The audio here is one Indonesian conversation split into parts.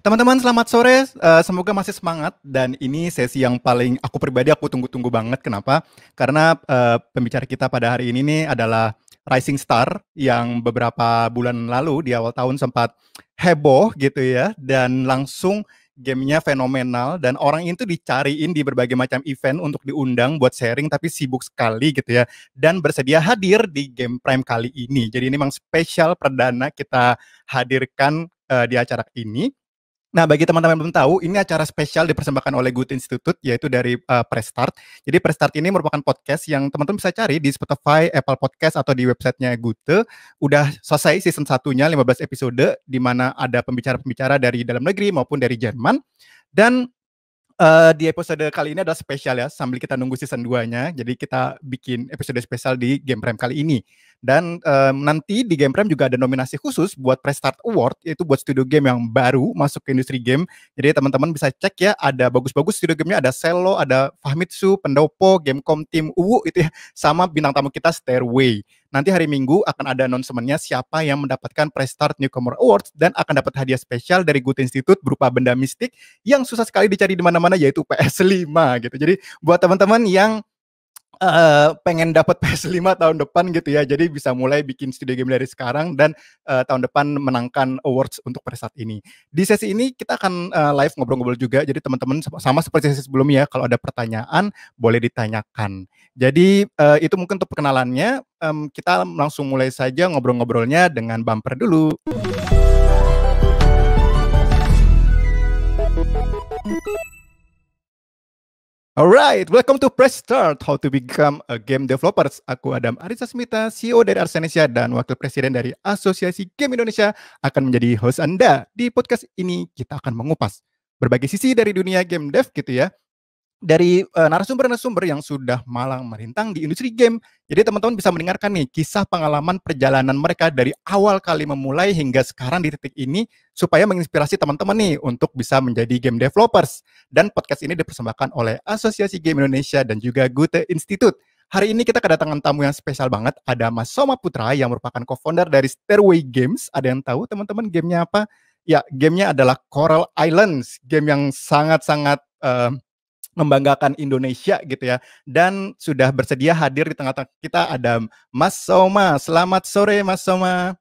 Teman-teman selamat sore, uh, semoga masih semangat dan ini sesi yang paling aku pribadi aku tunggu-tunggu banget. Kenapa? Karena uh, pembicara kita pada hari ini nih adalah rising star yang beberapa bulan lalu di awal tahun sempat heboh gitu ya dan langsung gamenya fenomenal dan orang itu dicariin di berbagai macam event untuk diundang buat sharing tapi sibuk sekali gitu ya dan bersedia hadir di game prime kali ini jadi ini memang spesial perdana kita hadirkan uh, di acara ini Nah, bagi teman-teman yang belum tahu, ini acara spesial dipersembahkan oleh Good Institute, yaitu dari uh, Prestart. Jadi Prestart ini merupakan podcast yang teman-teman bisa cari di Spotify, Apple Podcast, atau di websitenya Gute. Udah selesai season satunya, 15 episode, di mana ada pembicara-pembicara dari dalam negeri maupun dari Jerman. Dan uh, di episode kali ini adalah spesial ya sambil kita nunggu season 2-nya. Jadi kita bikin episode spesial di Game Prime kali ini. Dan um, nanti di Game Prime juga ada nominasi khusus buat Prestart Award yaitu buat studio game yang baru masuk ke industri game. Jadi teman-teman bisa cek ya ada bagus-bagus studio gamenya ada Cello, ada Fahmitsu, Pendopo, Gamecom Team Uwu itu ya sama bintang tamu kita Stairway. Nanti hari Minggu akan ada announcementnya siapa yang mendapatkan pre-start Newcomer Awards dan akan dapat hadiah spesial dari Good Institute berupa benda mistik yang susah sekali dicari di mana-mana yaitu PS5 gitu. Jadi buat teman-teman yang uh, pengen dapat PS5 tahun depan gitu ya. Jadi bisa mulai bikin studio game dari sekarang dan uh, tahun depan menangkan awards untuk pada saat ini. Di sesi ini kita akan uh, live ngobrol-ngobrol juga. Jadi teman-teman sama seperti sesi sebelumnya kalau ada pertanyaan boleh ditanyakan. Jadi uh, itu mungkin untuk perkenalannya. Um, kita langsung mulai saja ngobrol-ngobrolnya dengan bumper dulu. Alright, welcome to Press Start, how to become a game developer. Aku Adam Arisa Smita, CEO dari Arsenesia dan Wakil Presiden dari Asosiasi Game Indonesia akan menjadi host Anda. Di podcast ini kita akan mengupas berbagai sisi dari dunia game dev gitu ya dari eh, narasumber-narasumber yang sudah malang merintang di industri game. Jadi teman-teman bisa mendengarkan nih kisah pengalaman perjalanan mereka dari awal kali memulai hingga sekarang di titik ini supaya menginspirasi teman-teman nih untuk bisa menjadi game developers. Dan podcast ini dipersembahkan oleh Asosiasi Game Indonesia dan juga Gute Institute. Hari ini kita kedatangan tamu yang spesial banget. Ada Mas Soma Putra yang merupakan co-founder dari Stairway Games. Ada yang tahu teman-teman gamenya apa? Ya, gamenya adalah Coral Islands. Game yang sangat-sangat uh, membanggakan Indonesia gitu ya. Dan sudah bersedia hadir di tengah-tengah kita ada Mas Soma. Selamat sore Mas Soma.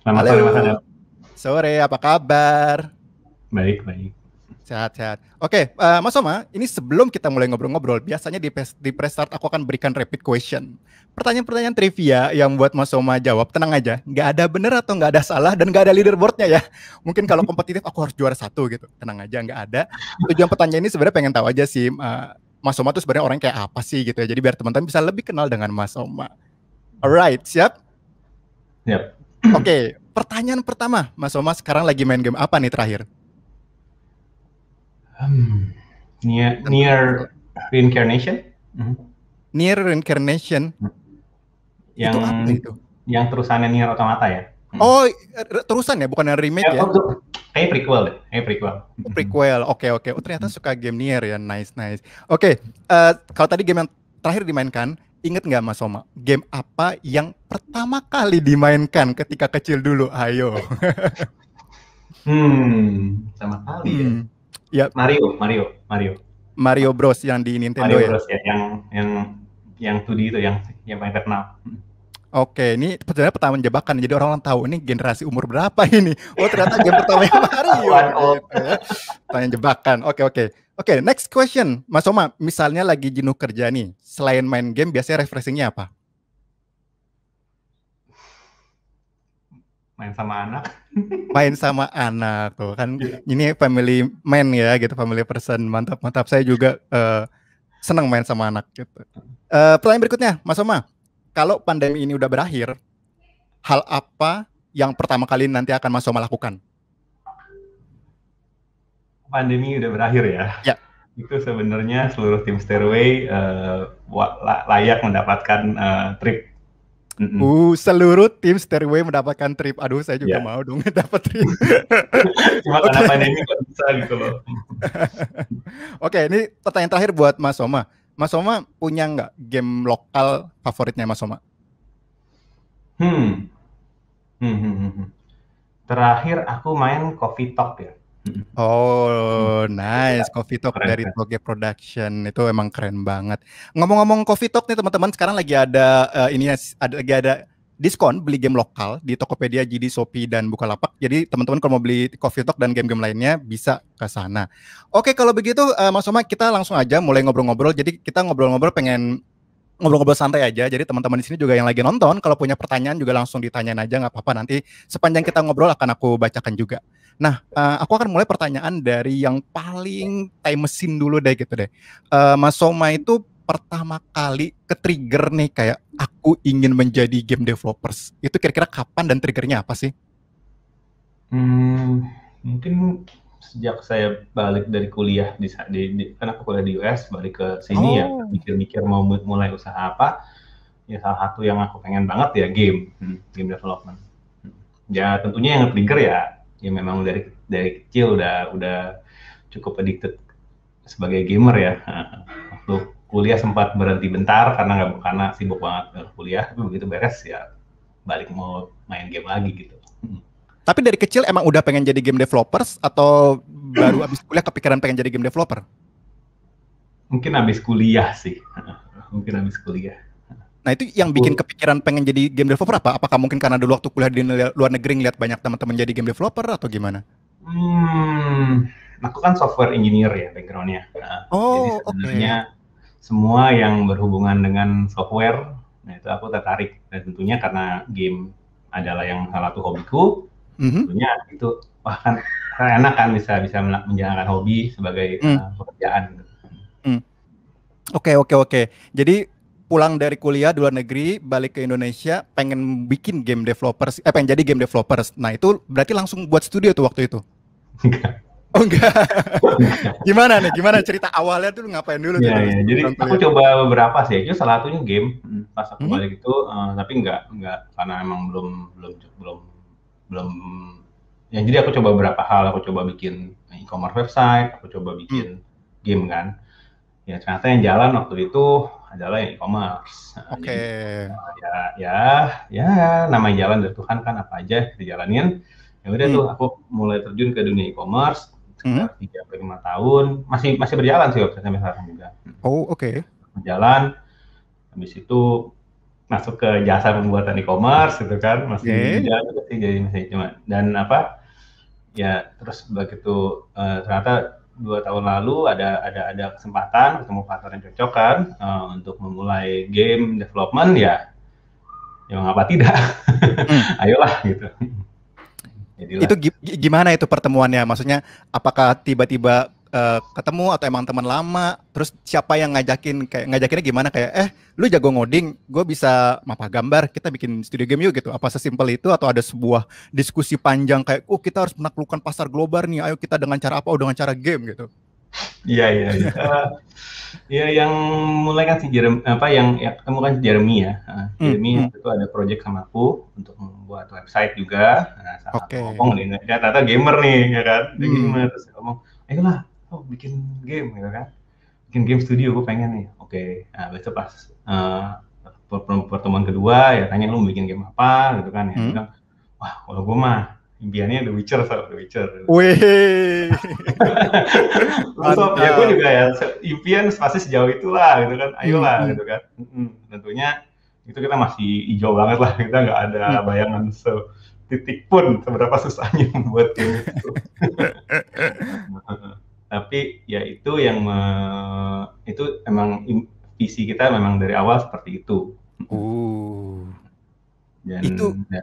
Selamat Halo. sore Mas Adam. Sore, apa kabar? Baik, baik. Sehat, sehat. Oke, okay, uh, eh, Mas Oma, ini sebelum kita mulai ngobrol-ngobrol, biasanya di, di press start aku akan berikan rapid question. Pertanyaan-pertanyaan trivia yang buat Mas Oma jawab, tenang aja. Nggak ada bener atau nggak ada salah dan nggak ada leaderboardnya ya. Mungkin kalau kompetitif aku harus juara satu gitu. Tenang aja, nggak ada. Tujuan pertanyaan ini sebenarnya pengen tahu aja sih, uh, Mas Oma, tuh sebenarnya orang kayak apa sih gitu ya. Jadi biar teman-teman bisa lebih kenal dengan Mas Oma. Alright, siap? Siap. Oke, okay, pertanyaan pertama. Mas Oma, sekarang lagi main game apa nih terakhir? Hmm. Near, near reincarnation? -hmm. Near reincarnation. Yang itu apa itu? Yang terusannya near automata ya? Hmm. Oh, eh, terusan ya, bukan remake ya? ya? Oh, kayak prequel deh, kayak prequel. Oh, hmm. prequel, oke okay, oke. Okay. Oh ternyata suka game near ya, nice nice. Oke, okay, uh, eh, kalau tadi game yang terakhir dimainkan, inget nggak Mas Soma? Game apa yang pertama kali dimainkan ketika kecil dulu? Ayo. hmm, pertama kali ya. hmm. ya. Ya Mario, Mario, Mario. Mario Bros yang di Nintendo Mario ya. Bros ya, yang yang yang 2D itu yang yang paling terkenal. Oke, ini sebenarnya pertanyaan jebakan. Jadi orang orang tahu ini generasi umur berapa ini. Oh ternyata game pertama yang Mario. Gitu ya. Pertanyaan jebakan. Oke oke. Oke, next question, Mas Oma. Misalnya lagi jenuh kerja nih, selain main game, biasanya refreshingnya apa? main sama anak main sama anak tuh kan yeah. ini family man ya gitu family person mantap mantap saya juga uh, eh, senang main sama anak gitu uh, pertanyaan berikutnya Mas Oma kalau pandemi ini udah berakhir hal apa yang pertama kali nanti akan Mas Oma lakukan pandemi udah berakhir ya ya yeah. itu sebenarnya seluruh tim stairway uh, layak mendapatkan uh, trip Mm-hmm. Uh, seluruh tim Stairway mendapatkan trip. Aduh, saya juga yeah. mau dong dapat trip. Cuma okay. pandemi bisa gitu loh. Oke, okay, ini pertanyaan terakhir buat Mas Soma. Mas Soma punya nggak game lokal favoritnya Mas Soma? Hmm. Hmm, hmm, hmm. hmm. Terakhir aku main Coffee Talk ya. Oh, nice. Coffee Talk keren, dari Toge Production itu emang keren banget. Ngomong-ngomong Coffee Talk nih teman-teman, sekarang lagi ada uh, ini ya, ada lagi ada diskon beli game lokal di Tokopedia, jadi Shopee dan Bukalapak. Jadi teman-teman kalau mau beli Coffee Talk dan game-game lainnya bisa ke sana. Oke, kalau begitu uh, Mas Oma kita langsung aja mulai ngobrol-ngobrol. Jadi kita ngobrol-ngobrol pengen ngobrol-ngobrol santai aja. Jadi teman-teman di sini juga yang lagi nonton, kalau punya pertanyaan juga langsung ditanyain aja nggak apa-apa. Nanti sepanjang kita ngobrol akan aku bacakan juga. Nah, uh, aku akan mulai pertanyaan dari yang paling time mesin dulu deh gitu deh. Uh, Mas Soma itu pertama kali ke trigger nih kayak aku ingin menjadi game developers. Itu kira-kira kapan dan triggernya apa sih? Hmm, mungkin sejak saya balik dari kuliah di, di, di kan aku kuliah di US balik ke sini ya, oh. ya mikir-mikir mau mulai usaha apa ya salah satu yang aku pengen banget ya game hmm, game development hmm. ya tentunya yang trigger ya ya memang dari dari kecil udah udah cukup addicted sebagai gamer ya. Waktu kuliah sempat berhenti bentar karena nggak karena sibuk banget kuliah, tapi begitu beres ya balik mau main game lagi gitu. Hmm. Tapi dari kecil emang udah pengen jadi game developers atau baru abis kuliah kepikiran pengen jadi game developer? Mungkin abis kuliah sih, mungkin abis kuliah. Nah itu yang bikin kepikiran pengen jadi game developer apa? Apakah mungkin karena dulu waktu kuliah di luar negeri ngeliat banyak teman-teman jadi game developer atau gimana? Hmm, aku kan software engineer ya backgroundnya. Nah, oh, jadi sebenarnya okay. semua yang berhubungan dengan software, nah itu aku tertarik. Dan tentunya karena game adalah yang salah satu hobiku, mm -hmm. tentunya itu bahkan kan enak kan bisa bisa menjalankan hobi sebagai mm. uh, pekerjaan. Hmm. Oke oke oke. Jadi pulang dari kuliah di luar negeri, balik ke Indonesia, pengen bikin game developers, eh pengen jadi game developers. Nah itu berarti langsung buat studio tuh waktu itu? Enggak. Oh enggak. gimana nih? Gimana cerita awalnya tuh ngapain dulu? Iya, iya. Ya, ya. Jadi aku aku coba beberapa sih. Itu salah satunya game. Hmm. Pas aku hmm. balik itu, uh, tapi enggak, enggak karena emang belum belum belum belum. Ya jadi aku coba beberapa hal. Aku coba bikin e-commerce website. Aku coba bikin hmm. game kan. Ya ternyata yang jalan waktu itu adalah e-commerce. Nah, oke. Okay. Gitu. ya, ya, ya, namanya jalan dari Tuhan kan apa aja dijalanin. Ya udah hmm. tuh aku mulai terjun ke dunia e-commerce hmm. sekitar tiga hmm. lima tahun. Masih masih berjalan sih website sampai sekarang juga. Oh oke. Okay. Berjalan. Habis itu masuk ke jasa pembuatan e-commerce gitu kan masih okay. jalan jadi masih cuma dan apa ya terus begitu uh, ternyata dua tahun lalu ada ada ada kesempatan ketemu partner yang cocok kan uh, untuk memulai game development ya ya mengapa tidak hmm. ayolah gitu Jadilah. itu gimana itu pertemuannya maksudnya apakah tiba-tiba Eh, ketemu atau emang teman lama terus siapa yang ngajakin kayak ngajakinnya gimana kayak eh lu jago ngoding gue bisa apa gambar kita bikin studio game yuk gitu apa sesimpel itu atau ada sebuah diskusi panjang kayak oh kita harus menaklukkan pasar global nih ayo kita dengan cara apa oh dengan cara game gitu Iya iya. Iya uh, ya, yang mulai kan si Jeremy apa yang ya, ketemu kan Jeremy ya. Uh, Jeremy hmm. itu ada project sama aku untuk membuat website juga. Nah, saat okay. ngomong dia ternyata gamer nih ya kan. mm. gamer terus ngomong, "Ayolah, oh bikin game gitu kan bikin game studio gue pengen nih oke okay. nah besok pas uh, pertemuan kedua ya tanya lu bikin game apa gitu kan ya hmm. bilang wah kalau gue mah impiannya The Witcher so The Witcher wih so, ya gue juga ya impian pasti sejauh itulah gitu kan hmm, ayolah hmm. gitu kan hmm. tentunya itu kita masih hijau banget lah kita nggak ada hmm. bayangan se titik pun seberapa susahnya membuat game itu tapi ya itu yang me, itu emang visi kita memang dari awal seperti itu. Uh. Dan, itu ya.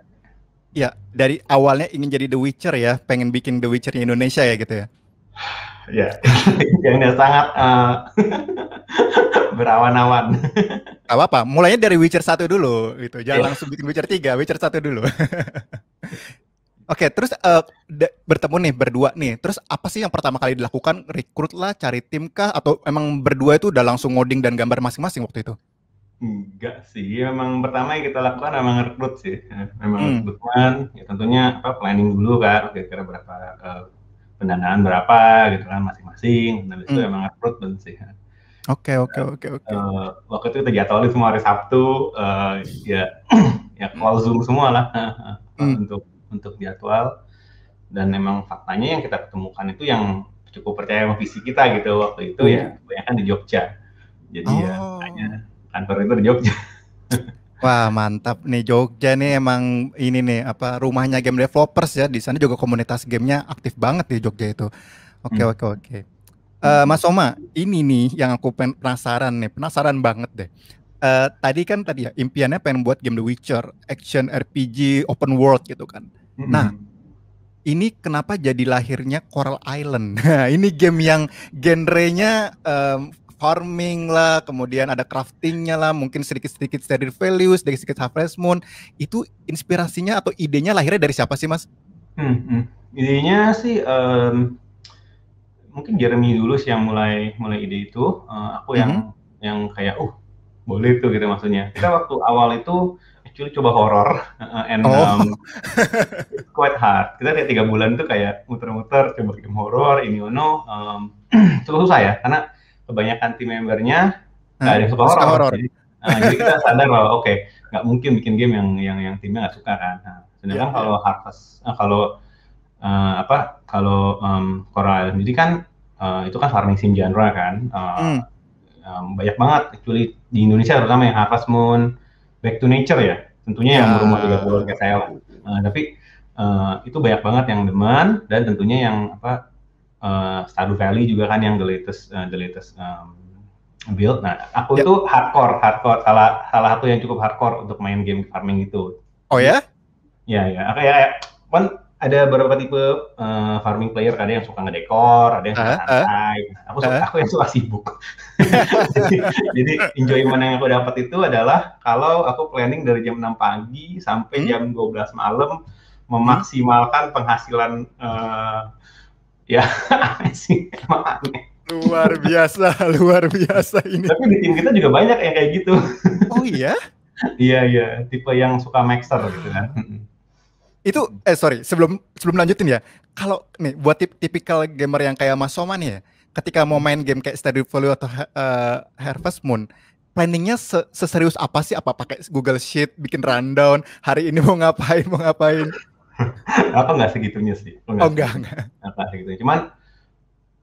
ya dari awalnya ingin jadi The Witcher ya, pengen bikin The Witcher Indonesia ya gitu ya. ya, yang sangat uh, berawan-awan. apa-apa, mulainya dari Witcher satu dulu gitu. Jangan yeah. langsung bikin Witcher tiga Witcher satu dulu. Oke, okay, terus uh, bertemu nih berdua nih. Terus apa sih yang pertama kali dilakukan? Rekrut lah, cari tim kah? Atau emang berdua itu udah langsung ngoding dan gambar masing-masing waktu itu? Enggak sih, emang pertama yang kita lakukan emang rekrut sih. Memang hmm. ya tentunya apa planning dulu kan, kira-kira berapa uh, pendanaan berapa gitu kan masing-masing. Dan nah, hmm. itu emang rekrutmen sih. Oke, oke, kan, oke, oke. Eh, waktu itu kita jadwalin semua hari Sabtu, uh, ya ya call Zoom semua lah hmm. untuk untuk jadwal dan memang faktanya yang kita ketemukan itu yang cukup percaya sama visi kita gitu waktu itu ya iya. kebanyakan di Jogja jadi ya, oh. ya hanya kantor itu di Jogja Wah mantap nih Jogja nih emang ini nih apa rumahnya game developers ya di sana juga komunitas gamenya aktif banget di Jogja itu. Oke hmm. oke oke. Uh, Mas Oma ini nih yang aku penasaran nih penasaran banget deh. Uh, tadi kan tadi ya impiannya pengen buat game The Witcher action RPG open world gitu kan hmm Nah, ini kenapa jadi lahirnya Coral Island? Nah, ini game yang genrenya um, farming lah, kemudian ada craftingnya lah, mungkin sedikit-sedikit Stardew values, dari sedikit Harvest Moon. Itu inspirasinya atau idenya lahirnya dari siapa sih, Mas? Hmm, hmm. Idenya sih um, mungkin Jeremy dulu sih yang mulai mulai ide itu. Uh, aku yang hmm. yang kayak, uh, boleh tuh gitu maksudnya. Kita waktu awal itu actually coba horror uh, and oh. um, it's quite hard. Kita kayak tiga bulan tuh kayak muter-muter coba film horror ini ono um, cukup susah ya karena kebanyakan tim membernya nggak hmm, ada yang suka horror. horror. Jadi, uh, jadi kita sadar bahwa oke okay, nggak mungkin bikin game yang yang yang timnya nggak suka kan. Nah, sedangkan yeah. kalau ya. Harvest uh, kalau uh, apa kalau um, Coral jadi kan uh, itu kan farming sim genre kan. Uh, hmm. um, banyak banget actually di Indonesia terutama yang Harvest Moon, back to nature ya tentunya yang yang berumur 30 kayak saya uh, tapi uh, itu banyak banget yang demand dan tentunya yang apa uh, Stardew Valley juga kan yang the latest uh, the latest um, build nah aku ya. tuh hardcore hardcore salah salah satu yang cukup hardcore untuk main game farming itu. oh ya Iya ya Oke ya yeah. kayak kan ada beberapa tipe uh, farming player kan, ada yang suka ngedekor ada yang suka uh, santai aku suka, uh. aku yang suka sibuk jadi, jadi enjoyment yang aku dapat itu adalah kalau aku planning dari jam 6 pagi sampai hmm. jam 12 malam memaksimalkan penghasilan uh, ya sih luar biasa luar biasa ini tapi di tim kita juga banyak yang kayak gitu oh iya iya iya tipe yang suka maxer gitu kan itu eh sorry, sebelum sebelum lanjutin ya. Kalau nih buat tip tipikal gamer yang kayak Mas Soma ya, ketika mau main game kayak Stardew Valley atau uh, Harvest Moon, planningnya se seserius apa sih? Apa pakai Google Sheet, bikin rundown, hari ini mau ngapain, mau ngapain? apa nggak segitunya sih? Enggak oh enggak, enggak. Enggak segitu Cuman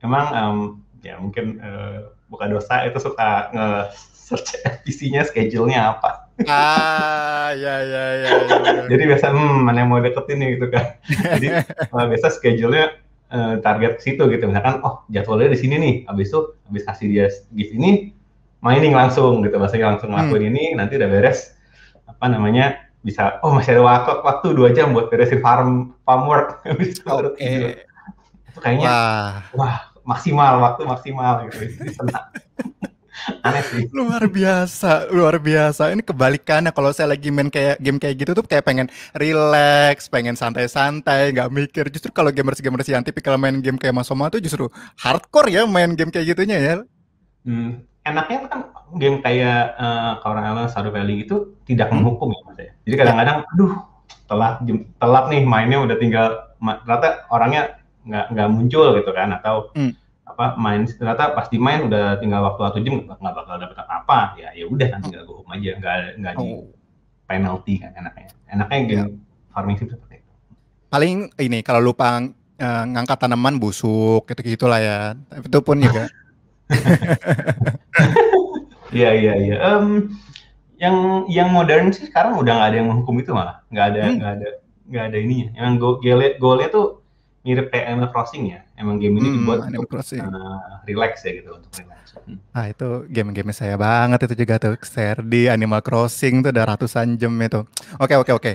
emang um, ya mungkin uh, eh, bukan dosa itu suka nge-search PC-nya, schedule-nya apa ah ya ya ya, ya ya ya, jadi biasa hmm, mana yang mau deketin nih gitu kan jadi uh, biasa schedule-nya eh, target ke situ gitu misalkan oh jadwalnya di sini nih habis itu habis kasih dia gift ini mining langsung gitu maksudnya langsung hmm. ngelakuin hmm. ini nanti udah beres apa namanya bisa oh masih ada waktu waktu dua jam buat beresin farm farm work habis itu okay. itu kayaknya wah. wah maksimal waktu maksimal gitu aneh sih. luar biasa luar biasa ini kebalikannya kalau saya lagi main kayak game kayak gitu tuh kayak pengen relax pengen santai-santai nggak -santai, mikir justru kalau gamers gamers yang tipikal main game kayak Mas Soma tuh justru hardcore ya main game kayak gitunya ya hmm, enaknya kan game kayak uh, orang Island, Stardew Valley gitu tidak hmm. menghukum ya mas ya? jadi kadang-kadang aduh telat telat nih mainnya udah tinggal Rata orangnya nggak nggak muncul gitu kan atau hmm apa main ternyata pas dimain main udah tinggal waktu satu jam nggak bakal dapet apa-apa ya ya udah kan tinggal hmm. go home aja nggak nggak di oh. penalty kan enaknya enaknya game yeah. farming sim seperti itu paling ini kalau lupa uh, ngangkat tanaman busuk gitu gitulah ya itu pun juga Iya iya iya. Um, yang yang modern sih sekarang udah nggak ada yang menghukum itu malah, nggak ada hmm. nggak hmm. ada nggak ada ininya. Yang gue gue gue lihat tuh mirip kayak Animal Crossing ya. Emang game ini hmm, dibuat Animal untuk Uh, relax ya gitu untuk relax. Hmm. Ah itu game-game saya banget itu juga tuh share di Animal Crossing tuh udah ratusan jam itu. Oke oke oke.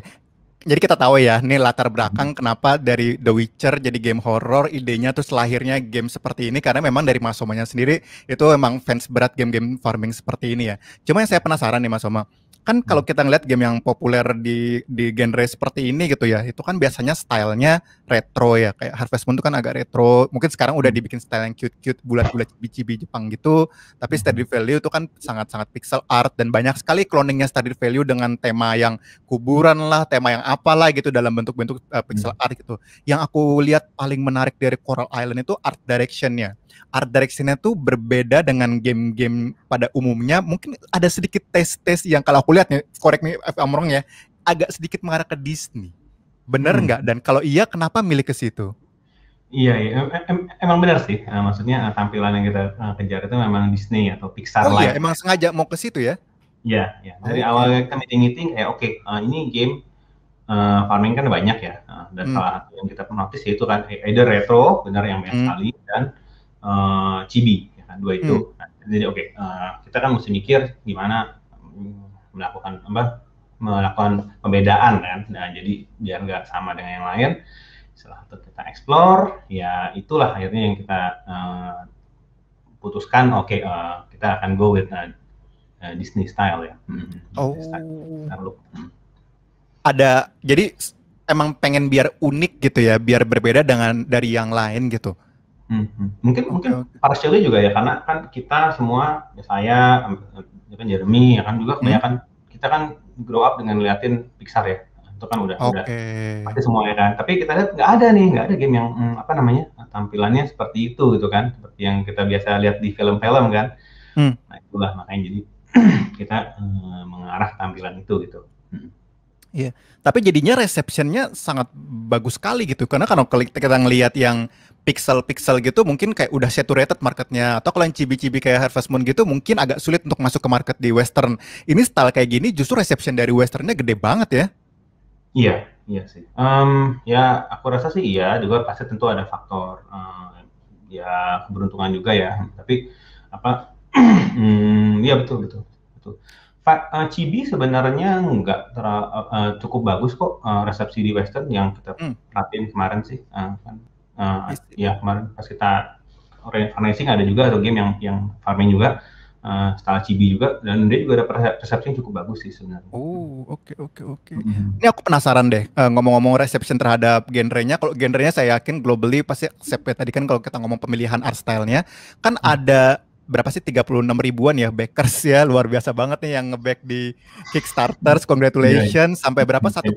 Jadi kita tahu ya, ini latar belakang hmm. kenapa dari The Witcher jadi game horror, idenya tuh selahirnya game seperti ini karena memang dari Mas nya sendiri itu emang fans berat game-game farming seperti ini ya. Cuma yang saya penasaran nih Mas Soma, kan kalau hmm. kita ngeliat game yang populer di di genre seperti ini gitu ya itu kan biasanya stylenya retro ya kayak Harvest Moon itu kan agak retro mungkin sekarang udah hmm. dibikin style yang cute-cute bulat-bulat biji-biji Jepang gitu tapi hmm. Stardew Valley itu kan sangat-sangat pixel art dan banyak sekali cloningnya Stardew Valley dengan tema yang kuburan lah tema yang apalah gitu dalam bentuk-bentuk uh, pixel art gitu yang aku lihat paling menarik dari Coral Island itu art directionnya art directionnya tuh berbeda dengan game-game pada umumnya. Mungkin ada sedikit tes-tes yang kalau aku lihat nih, correct me if I'm ya, agak sedikit mengarah ke Disney. Bener hmm. nggak? Hmm. Dan kalau iya, kenapa milih ke situ? Iya, iya. Em emang bener sih. Nah, maksudnya eh, tampilan yang kita eh, kejar itu memang Disney atau Pixar oh, iya, lah. Iya, emang sengaja mau ke situ ya? Iya, iya. Oh, Dari oh, awal kita meeting meeting, eh oke, okay, uh, ini game uh, farming kan banyak ya. Uh, dan hmm. salah satu yang kita notice itu kan either retro, benar yang banyak hmm. sekali, dan uh, Cibi, ya kan? dua itu. Hmm. Nah, jadi oke, okay, uh, eh, kita kan mesti mikir gimana mm, melakukan apa melakukan pembedaan kan. Nah, jadi biar nggak sama dengan yang lain. Setelah itu kita explore, ya itulah akhirnya yang kita uh, putuskan. Oke, okay, uh, kita akan go with uh, Disney style ya. Hmm, hmm, oh. style, hmm. Ada jadi emang pengen biar unik gitu ya, biar berbeda dengan dari yang lain gitu. Hmm. Mungkin okay, mungkin okay. partially juga ya karena kan kita semua ya saya ya kan Jeremy ya kan juga mm-hmm. kebanyakan hmm. kita kan grow up dengan liatin Pixar ya itu kan udah okay. udah pasti semua ya kan tapi kita lihat nggak ada nih nggak ada game yang hmm, apa namanya tampilannya seperti itu gitu kan seperti yang kita biasa lihat di film-film kan hmm. nah itulah makanya jadi kita hmm, mengarah tampilan itu gitu hmm. Iya, tapi jadinya receptionnya sangat bagus sekali gitu. Karena kalau kita ngelihat yang pixel-pixel gitu mungkin kayak udah saturated marketnya. Atau kalau yang cibi-cibi kayak Harvest Moon gitu mungkin agak sulit untuk masuk ke market di western. Ini style kayak gini justru reception dari westernnya gede banget ya. Iya, iya sih. Um, ya aku rasa sih iya juga pasti tentu ada faktor um, ya keberuntungan juga ya. Tapi apa? hmm, iya betul betul betul uh, eh, Cibi sebenarnya nggak uh, cukup bagus kok uh, resepsi di Western yang kita hmm. kemarin sih. Uh, Uh, ya kemarin pas kita racing ada juga atau game yang yang farming juga uh, setelah Cibi juga dan dia juga ada resepsi yang cukup bagus sih sebenarnya. Oh, oke okay, oke okay, oke. Okay. Mm-hmm. Ini aku penasaran deh uh, ngomong-ngomong resepsi terhadap genrenya. Kalau genrenya saya yakin globally pasti Sepe tadi kan kalau kita ngomong pemilihan art stylenya kan mm ada berapa sih 36 ribuan ya backers ya luar biasa banget nih yang ngeback di Kickstarter. Congratulations yeah. sampai berapa 1,1,6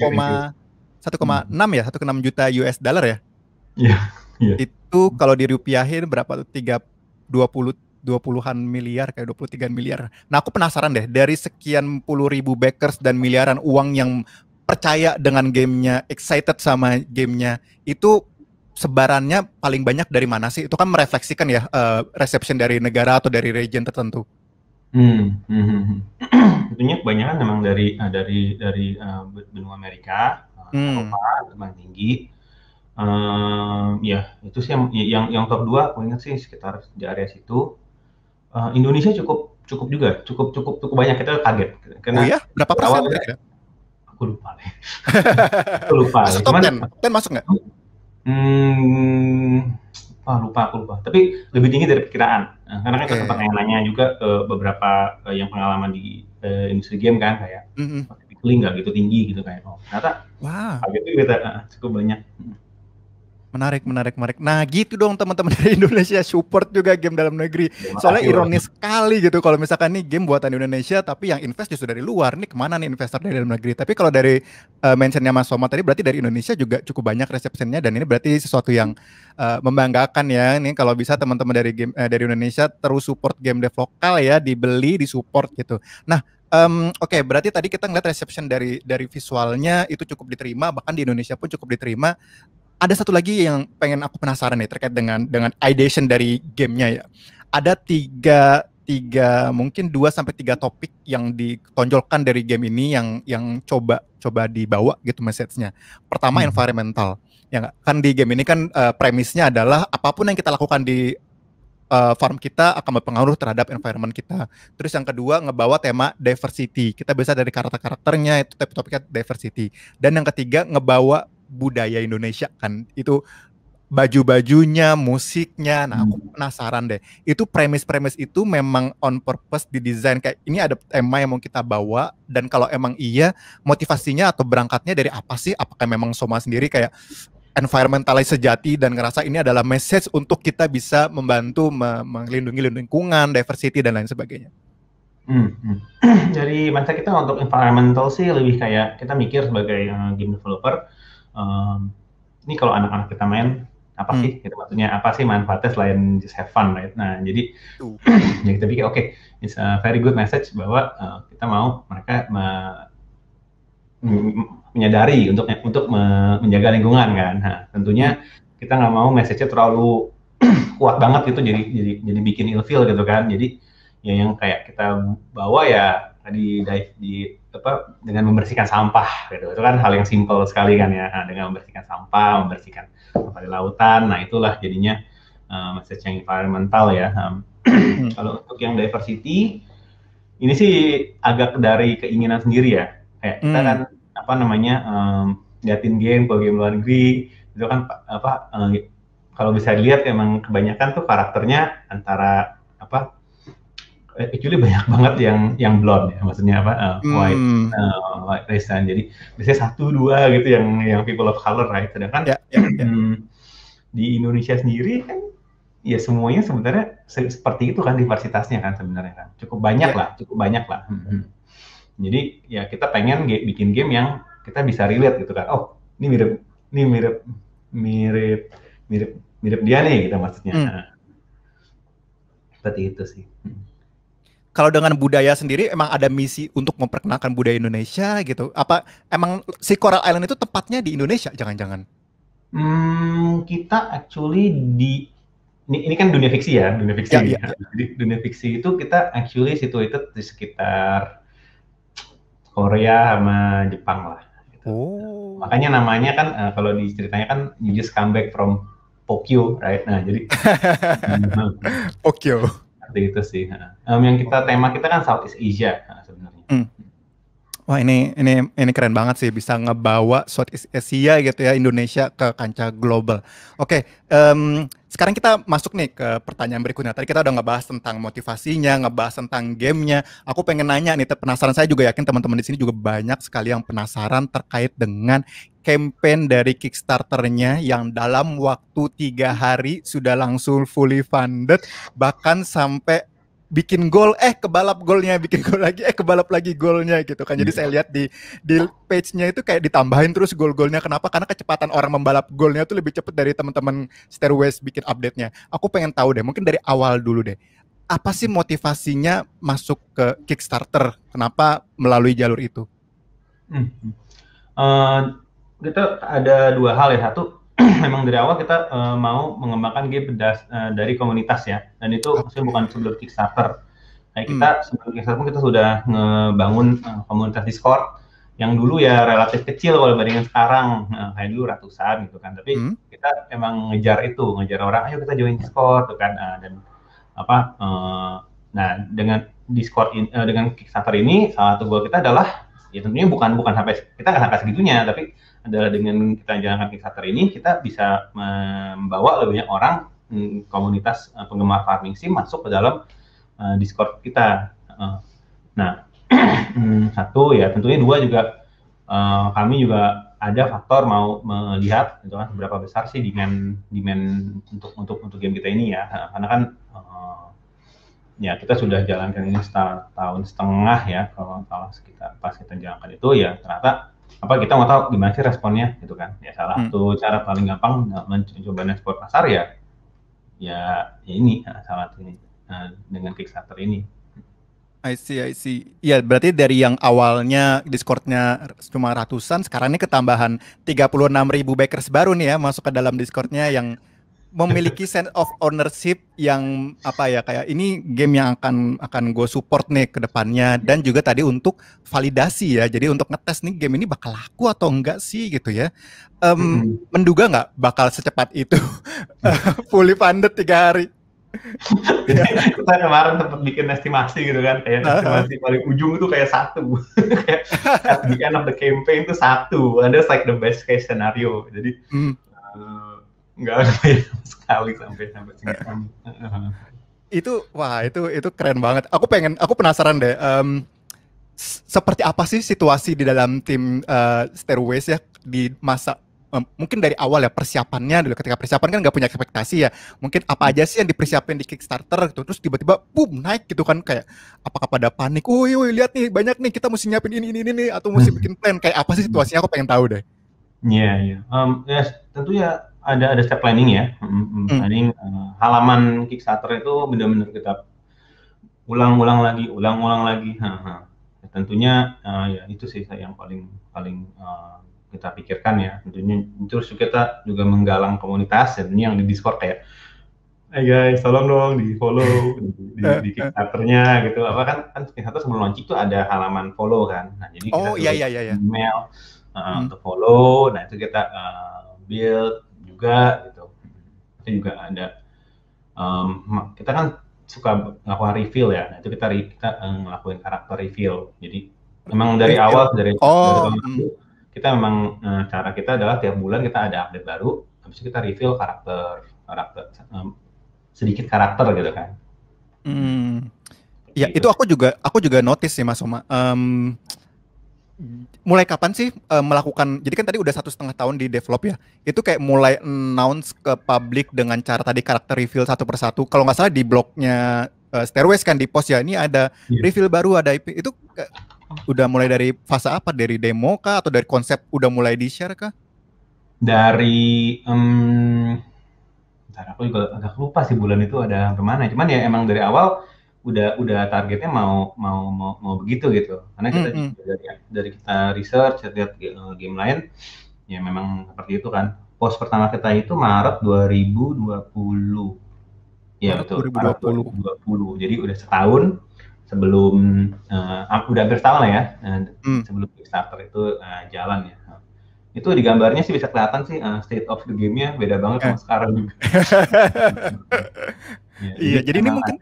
ya 1,6 juta US dollar ya. Iya. Yeah. Yeah. Itu kalau dirupiahin berapa tuh 3 20 20-an miliar kayak 23 miliar. Nah, aku penasaran deh dari sekian puluh ribu backers dan miliaran uang yang percaya dengan gamenya, excited sama gamenya, itu sebarannya paling banyak dari mana sih? Itu kan merefleksikan ya uh, eh, reception dari negara atau dari region tertentu. Hmm, hmm. hmm, hmm. tentunya kebanyakan memang dari uh, dari dari uh, benua Amerika, hmm. Eropa, lebih tinggi. Uh, ya itu sih yang yang, yang top dua, aku ingat sih sekitar di area situ. Uh, Indonesia cukup cukup juga, cukup cukup cukup banyak kita kaget. Karena oh ya, berapa persen? Awal, Aku lupa aku lupa. Masuk top ten masuk nggak? Hmm, wah lupa aku lupa. Tapi lebih tinggi dari perkiraan. Nah, karena kan okay. sempat nanya juga ke eh, beberapa uh, yang pengalaman di uh, industri game kan kayak mm -hmm. nggak gitu tinggi gitu kayak oh ternyata wah wow. itu kita uh, cukup banyak. Hmm. Menarik, menarik, menarik. Nah, gitu dong teman-teman dari Indonesia support juga game dalam negeri. Soalnya ironis sekali gitu kalau misalkan nih game buatan Indonesia tapi yang invest justru dari luar. Nih kemana nih investor dari dalam negeri? Tapi kalau dari uh, mentionnya Mas Soma tadi berarti dari Indonesia juga cukup banyak receptionnya dan ini berarti sesuatu yang uh, membanggakan ya. Ini kalau bisa teman-teman dari game uh, dari Indonesia terus support game dev lokal ya, dibeli, disupport gitu. Nah, Um, Oke, okay, berarti tadi kita ngeliat reception dari dari visualnya itu cukup diterima, bahkan di Indonesia pun cukup diterima ada satu lagi yang pengen aku penasaran nih terkait dengan dengan ideation dari gamenya ya. Ada tiga tiga mungkin dua sampai tiga topik yang ditonjolkan dari game ini yang yang coba coba dibawa gitu message-nya. Pertama hmm. environmental. Ya gak? kan di game ini kan uh, eh, premisnya adalah apapun yang kita lakukan di uh, farm kita akan berpengaruh terhadap environment kita. Terus yang kedua ngebawa tema diversity. Kita bisa dari karakter-karakternya itu topik topiknya diversity. Dan yang ketiga ngebawa budaya Indonesia kan itu baju-bajunya, musiknya. Nah, aku hmm. penasaran deh. Itu premis-premis itu memang on purpose didesain kayak ini ada tema yang mau kita bawa dan kalau emang iya, motivasinya atau berangkatnya dari apa sih? Apakah memang Soma sendiri kayak environmentalis sejati dan ngerasa ini adalah message untuk kita bisa membantu melindungi lingkungan, diversity dan lain sebagainya. Hmm, hmm. Jadi mindset kita untuk environmental sih lebih kayak kita mikir sebagai uh, game developer um, ini kalau anak-anak kita main apa hmm. sih gitu maksudnya apa sih manfaatnya selain just have fun right nah jadi uh. ya kita pikir oke okay, it's a very good message bahwa uh, kita mau mereka me menyadari untuk untuk me menjaga lingkungan kan nah, tentunya hmm. kita nggak mau message-nya terlalu kuat banget gitu jadi jadi jadi bikin ilfeel gitu kan jadi ya yang kayak kita bawa ya tadi di, di apa dengan membersihkan sampah gitu itu kan hal yang simpel sekali kan ya nah, dengan membersihkan sampah membersihkan sampah di lautan nah itulah jadinya uh, message yang environmental ya um, kalau untuk yang diversity ini sih agak dari keinginan sendiri ya kayak hmm. kan apa namanya um, liatin game kalau game luar negeri itu kan apa um, kalau bisa dilihat emang kebanyakan tuh karakternya antara apa Eh, actually banyak banget yang yang blonde ya maksudnya apa uh, white mm. uh, white racean jadi biasanya satu dua gitu yang yang people of color right sedangkan yeah, yeah, yeah. Hmm, di Indonesia sendiri kan ya semuanya sebenarnya se seperti itu kan diversitasnya kan sebenarnya kan cukup banyak yeah. lah cukup banyak lah hmm, hmm. jadi ya kita pengen ge bikin game yang kita bisa relate gitu kan oh ini mirip ini mirip mirip mirip mirip dia nih gitu maksudnya hmm. Nah, seperti itu sih kalau dengan budaya sendiri emang ada misi untuk memperkenalkan budaya Indonesia gitu. Apa emang si Coral Island itu tepatnya di Indonesia jangan-jangan? Hmm, kita actually di ini, ini kan dunia fiksi ya, dunia fiksi. Ya, ya, ya. Jadi dunia fiksi itu kita actually situated di sekitar Korea sama Jepang lah. Gitu. Oh. Makanya namanya kan uh, kalau diceritanya kan you just come back from Tokyo, right? Nah, jadi Tokyo gitu sih. Um, yang kita tema kita kan Southeast Asia sebenarnya. Hmm wah ini ini ini keren banget sih bisa ngebawa Southeast Asia gitu ya Indonesia ke kancah global. Oke, okay, um, sekarang kita masuk nih ke pertanyaan berikutnya. Tadi kita udah ngebahas tentang motivasinya, ngebahas tentang gamenya. Aku pengen nanya nih, penasaran saya juga yakin teman-teman di sini juga banyak sekali yang penasaran terkait dengan campaign dari Kickstarter-nya yang dalam waktu tiga hari sudah langsung fully funded, bahkan sampai bikin gol eh kebalap golnya bikin gol lagi eh kebalap lagi golnya gitu kan jadi yeah. saya lihat di di page-nya itu kayak ditambahin terus gol-golnya kenapa karena kecepatan orang membalap golnya itu lebih cepat dari teman-teman stairways bikin update-nya aku pengen tahu deh mungkin dari awal dulu deh apa sih motivasinya masuk ke Kickstarter kenapa melalui jalur itu hmm. uh, kita ada dua hal ya satu memang dari awal kita uh, mau mengembangkan game pedas uh, dari komunitas ya dan itu okay. maksudnya bukan sebelum Kickstarter. Nah, kita hmm. sebelum Kickstarter kita sudah ngebangun uh, komunitas Discord yang dulu ya relatif kecil kalau dibandingkan sekarang nah, kayak dulu ratusan gitu kan tapi hmm. kita emang ngejar itu ngejar orang ayo kita join Discord gitu kan uh, dan apa uh, nah dengan Discord in, uh, dengan Kickstarter ini salah satu goal kita adalah ya tentunya bukan bukan sampai kita nggak sampai segitunya tapi adalah dengan kita jalankan Kickstarter ini kita bisa membawa lebih banyak orang mm, komunitas eh, penggemar farming sim masuk ke dalam eh, Discord kita. Eh, nah, mm, satu ya tentunya dua juga kami juga ada faktor mau melihat gitu kan seberapa besar sih demand demand untuk untuk untuk game kita ini ya karena kan ya kita sudah jalankan ini setahun setengah ya kalau salah sekitar pas kita jalankan itu ya ternyata apa kita mau tahu gimana sih responnya gitu kan ya salah hmm. cara paling gampang mencoba ekspor pasar ya, ya ya ini salah satu ini nah, dengan Kickstarter ini I see, I see. Ya berarti dari yang awalnya Discordnya cuma ratusan, sekarang ini ketambahan 36 ribu backers baru nih ya masuk ke dalam Discordnya yang memiliki sense of ownership yang apa ya kayak ini game yang akan akan gue support nih ke depannya dan juga tadi untuk validasi ya jadi untuk ngetes nih game ini bakal laku atau enggak sih gitu ya um, mm -hmm. menduga nggak bakal secepat itu mm. fully funded tiga hari kan kita kemarin sempat bikin estimasi gitu kan kayak estimasi paling ujung itu kayak satu at the end of the campaign itu satu and that's like the best case scenario jadi mm. Eh, nggak sekali sampai sampai segitu. Eh. itu wah itu itu keren banget. Aku pengen aku penasaran deh. Um, seperti apa sih situasi di dalam tim uh, Stairways ya di masa mungkin dari awal ya persiapannya dulu ketika persiapan kan nggak punya ekspektasi ya mungkin apa aja sih yang dipersiapin di Kickstarter gitu terus tiba-tiba boom naik gitu kan kayak apakah pada panik woi woi lihat nih banyak nih kita mesti nyiapin ini ini ini atau mesti bikin plan kayak apa sih situasinya aku pengen tahu deh Iya, yeah, iya. Yeah. Um, ya, tentu ya ada ada step planning ya. Mm-hmm, mm-hmm. Hmm, Planning uh, halaman Kickstarter itu benar-benar kita ulang-ulang lagi, ulang-ulang lagi. Ya, tentunya uh, ya itu sih yang paling paling uh, kita pikirkan ya. Tentunya terus kita juga menggalang komunitas ya, ini yang di Discord ya. Hey guys, tolong dong di follow di, di, di Kickstarter-nya gitu. Apa kan kan Kickstarter sebelum launching tuh ada halaman follow kan. Nah, jadi kita oh, iya, iya, iya, iya. email uh, hmm. untuk follow. Nah, itu kita uh, build juga gitu kita juga ada um, kita kan suka melakukan reveal ya nah, itu kita kita eh, ngelakuin karakter reveal jadi memang dari awal dari, oh. dari hmm. kita memang eh, cara kita adalah tiap bulan kita ada update baru habis itu kita reveal karakter karakter um, sedikit karakter gitu kan hmm. Ya itu gitu. aku juga aku juga notice sih Mas Oma. Um, mulai kapan sih uh, melakukan jadi kan tadi udah satu setengah tahun di develop ya itu kayak mulai announce ke publik dengan cara tadi karakter reveal satu persatu kalau nggak salah di blognya uh, stairways kan di post ya ini ada yeah. reveal baru ada IP itu uh, udah mulai dari fase apa dari demo kah atau dari konsep udah mulai di share kah dari um, bentar aku juga agak lupa sih bulan itu ada kemana cuman ya emang dari awal udah udah targetnya mau mau mau, mau begitu gitu karena kita mm -hmm. dari dari kita research lihat game lain ya memang seperti itu kan post pertama kita itu Maret 2020 ya Maret betul 2020. Maret 2020 jadi udah setahun sebelum uh, udah hampir setahun lah ya uh, mm. sebelum Kickstarter itu uh, jalan ya itu di gambarnya sih bisa kelihatan sih uh, state of the game-nya beda banget sama sekarang juga. yeah, iya, jadi ini mungkin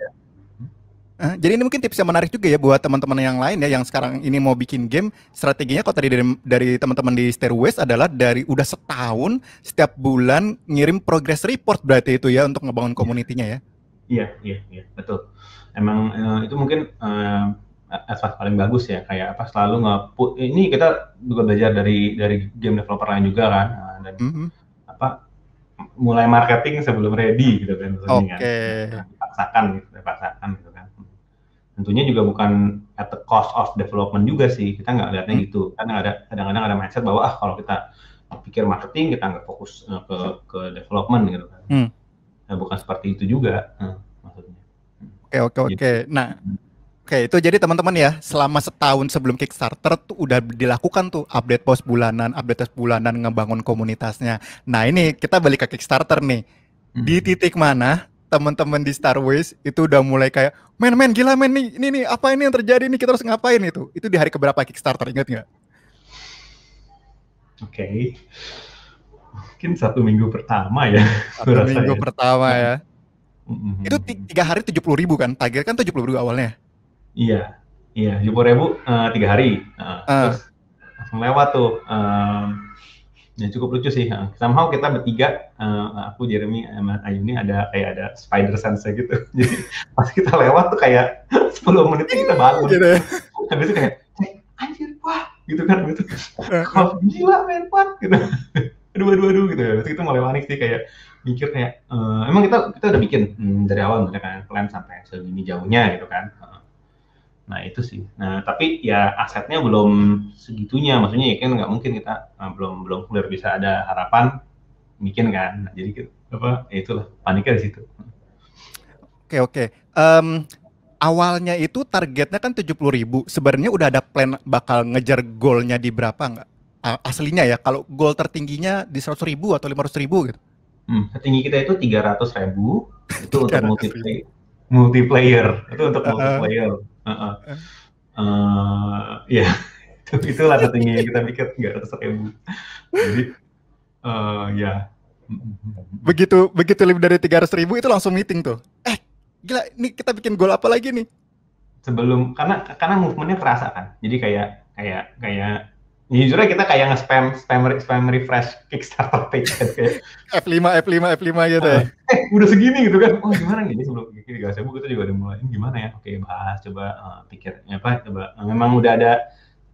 Eh, jadi ini mungkin tips yang menarik juga ya buat teman-teman yang lain ya yang sekarang ini mau bikin game strateginya kalau tadi dari, teman-teman di Stairways adalah dari udah setahun setiap bulan ngirim progress report berarti itu ya untuk ngebangun komunitinya iya. ya. Iya iya iya betul. Emang uh, itu mungkin uh, eh, advice paling bagus ya kayak apa selalu ngeput ini kita juga belajar dari dari game developer lain juga kan uh, dan mm -hmm. apa mulai marketing sebelum ready gitu kan. Oke. Okay. Dipaksakan gitu, dipaksakan gitu tentunya juga bukan at the cost of development juga sih kita nggak lihatnya hmm. gitu karena ada kadang-kadang ada mindset bahwa ah kalau kita pikir marketing kita nggak fokus uh, ke ke development gitu kan hmm. nah, bukan seperti itu juga eh, maksudnya oke oke nah oke okay. Gitu. nah Oke, itu jadi teman-teman ya, selama setahun sebelum Kickstarter tuh udah dilakukan tuh update post bulanan, update post bulanan ngebangun komunitasnya. Nah, ini kita balik ke Kickstarter nih. Di hmm. titik mana teman-teman di Star Wars itu udah mulai kayak men men gila men nih ini nih apa ini yang terjadi nih kita harus ngapain itu itu di hari keberapa Kickstarter inget nggak? Oke okay. mungkin satu minggu pertama ya satu minggu pertama ya mm-hmm. itu tiga hari tujuh puluh ribu kan target kan tujuh puluh ribu awalnya iya iya tujuh puluh ribu uh, tiga hari uh, uh. terus langsung lewat tuh uh, ya cukup lucu sih. Eh, somehow kita bertiga, uh, aku, Jeremy, sama Ayuni ada kayak ada spider sense gitu. Jadi pas kita lewat tuh kayak 10 menit kita bangun. Gitu. Ya. Habis itu kayak, eh, anjir, wah, gitu kan. Gitu. Kalau gila, men, what? Gitu. Aduh, aduh, aduh, gitu. Habis itu mulai panik sih kayak, mikir kayak, uh, emang kita kita udah bikin hmm, dari awal, kan, plan sampai ini jauhnya gitu kan. Uh, Nah itu sih. Nah tapi ya asetnya belum segitunya, maksudnya ya kan nggak mungkin kita nah, belum belum clear bisa ada harapan mungkin kan. Nah, jadi apa? Ya itulah paniknya di situ. Oke oke. Um, awalnya itu targetnya kan tujuh puluh ribu. Sebenarnya udah ada plan bakal ngejar goalnya di berapa nggak? Aslinya ya, kalau goal tertingginya di seratus ribu atau lima ratus ribu gitu. Hmm, tertinggi kita itu tiga ratus ribu itu 300 untuk multiplayer. Ribu. Multiplayer itu untuk multiplayer. Uh, uh, uh. ya itu lah tinggi yang kita pikir nggak ratus ribu jadi uh, ya begitu begitu lebih dari tiga ratus ribu itu langsung meeting tuh eh gila ini kita bikin goal apa lagi nih sebelum karena karena movementnya kerasa kan jadi kayak kayak kayak jujur kita kayak nge-spam spam spam refresh Kickstarter page gitu kayak F5 F5 F5 gitu ya. Eh, udah segini gitu kan. Oh, gimana nih sebelum bikin di Gasebo kita juga udah mulai gimana ya? Oke, bahas coba uh, pikir ya apa coba. Nah, memang udah ada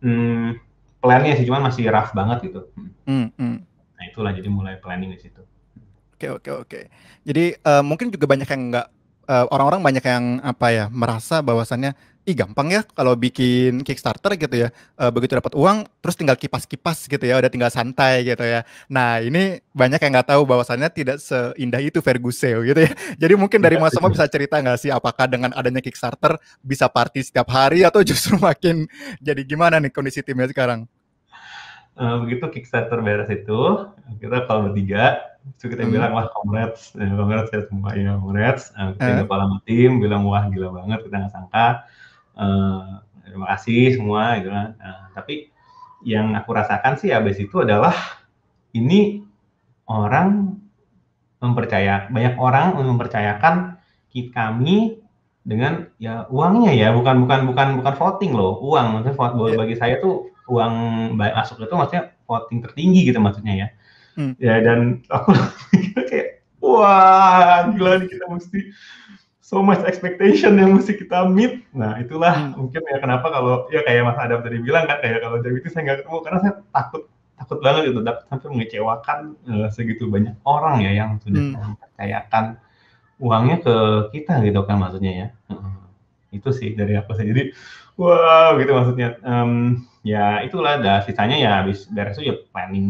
hmm, plan-nya sih cuman masih rough banget gitu. Hmm, hmm. Nah, itulah jadi mulai planning di situ. Oke, okay, oke, okay, oke. Okay. Jadi uh, mungkin juga banyak yang enggak uh, orang-orang banyak yang apa ya merasa bahwasannya ih gampang ya kalau bikin Kickstarter gitu ya. E, begitu dapat uang terus tinggal kipas-kipas gitu ya, udah tinggal santai gitu ya. Nah, ini banyak yang nggak tahu bahwasannya tidak seindah itu Ferguseo gitu ya. Jadi mungkin dari iya. Mas Oma bisa cerita nggak sih apakah dengan adanya Kickstarter bisa party setiap hari atau justru makin jadi gimana nih kondisi timnya sekarang? E, begitu Kickstarter beres itu, kita kalau bertiga itu kita hmm. bilang wah congrats, eh, congrats ya semua ya congrats. kita Eh. kepala tim bilang wah gila banget kita nggak sangka Eh, terima kasih semua gitu Uh, tapi yang aku rasakan sih abis itu adalah ini orang mempercaya banyak orang mempercayakan kami dengan ya uangnya ya bukan bukan bukan bukan voting loh uang maksudnya vote, yeah. bagi saya tuh uang masuk itu maksudnya voting tertinggi gitu maksudnya ya hmm. ya dan aku kayak wah gila nih kita mesti so much expectation yang mesti kita meet. Nah, itulah hmm. mungkin ya kenapa kalau ya kayak Mas Adam tadi bilang kan kayak kalau itu saya nggak ketemu karena saya takut takut banget gitu sampai mengecewakan uh, segitu banyak orang ya yang sudah hmm. mempercayakan uangnya ke kita gitu kan maksudnya ya. Hmm. Itu sih dari apa saya jadi wow gitu maksudnya. Um, ya itulah dah sisanya ya habis dari itu ya planning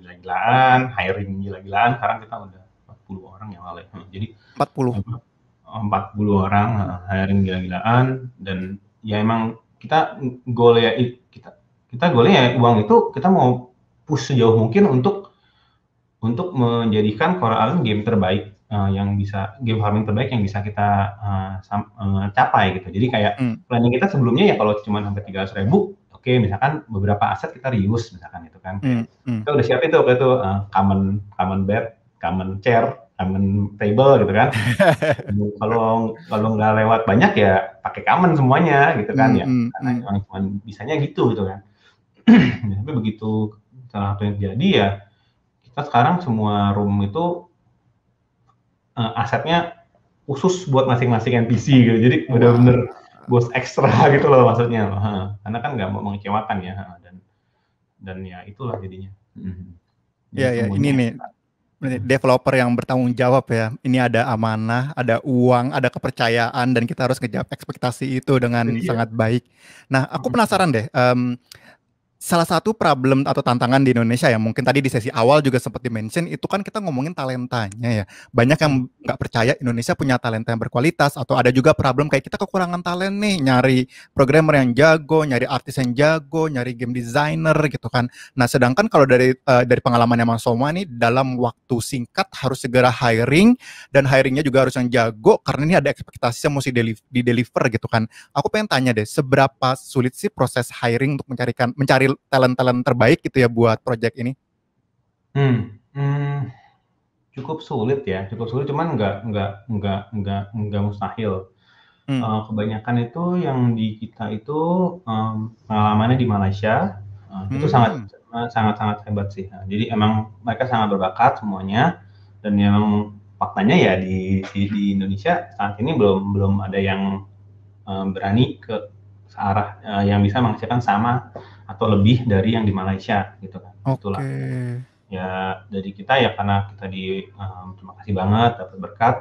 gila-gilaan, hiring gila-gilaan. Sekarang kita udah empat puluh orang yang oleh. Hmm. Jadi 40. Apa, 40 orang hiring gila-gilaan dan ya emang kita goal ya kita kita goalnya ya uang itu kita mau push sejauh mungkin untuk untuk menjadikan Coral Island game terbaik uh, yang bisa game farming terbaik yang bisa kita uh, sam, uh, capai gitu. Jadi kayak hmm. planning kita sebelumnya ya kalau cuma sampai tiga 300 ribu oke okay, misalkan beberapa aset kita reuse misalkan itu kan. Hmm. Hmm. Kita udah siap itu kayak itu uh, common common bed, common chair, common table gitu kan. Kalau kalau nggak lewat banyak ya pakai common semuanya gitu kan hmm, ya. Hmm, Karena orang hmm. cuma bisanya gitu gitu kan. Tapi begitu salah satu yang terjadi ya kita sekarang semua room itu uh, asetnya khusus buat masing-masing NPC gitu. Jadi wow. udah bener bos ekstra gitu loh maksudnya loh. Karena kan nggak mau mengecewakan ya dan dan ya itulah jadinya. Mm -hmm. ya ya ini nih developer yang bertanggung jawab ya. Ini ada amanah, ada uang, ada kepercayaan dan kita harus ngejawab ekspektasi itu dengan iya. sangat baik. Nah, aku hmm. penasaran deh. Um, salah satu problem atau tantangan di Indonesia ya mungkin tadi di sesi awal juga sempat dimention itu kan kita ngomongin talentanya ya banyak yang nggak percaya Indonesia punya talenta yang berkualitas atau ada juga problem kayak kita kekurangan talent nih nyari programmer yang jago nyari artis yang jago nyari game designer gitu kan nah sedangkan kalau dari uh, dari pengalamannya Mas Soma nih dalam waktu singkat harus segera hiring dan hiringnya juga harus yang jago karena ini ada ekspektasi yang mesti di deliver gitu kan aku pengen tanya deh seberapa sulit sih proses hiring untuk mencarikan mencari talent-talent terbaik gitu ya buat project ini? Hmm, hmm cukup sulit ya, cukup sulit cuman nggak nggak nggak nggak nggak mustahil. Hmm. Uh, kebanyakan itu yang di kita itu um, pengalamannya di Malaysia uh, hmm. itu sangat sangat sangat hebat sih. Nah, jadi emang mereka sangat berbakat semuanya dan yang faktanya ya di di, di Indonesia saat ini belum belum ada yang eh, berani ke searah uh, yang bisa menghasilkan sama atau lebih dari yang di Malaysia gitu kan. Okay. Itulah. Ya dari kita ya karena kita di um, terima kasih banget dapat berkat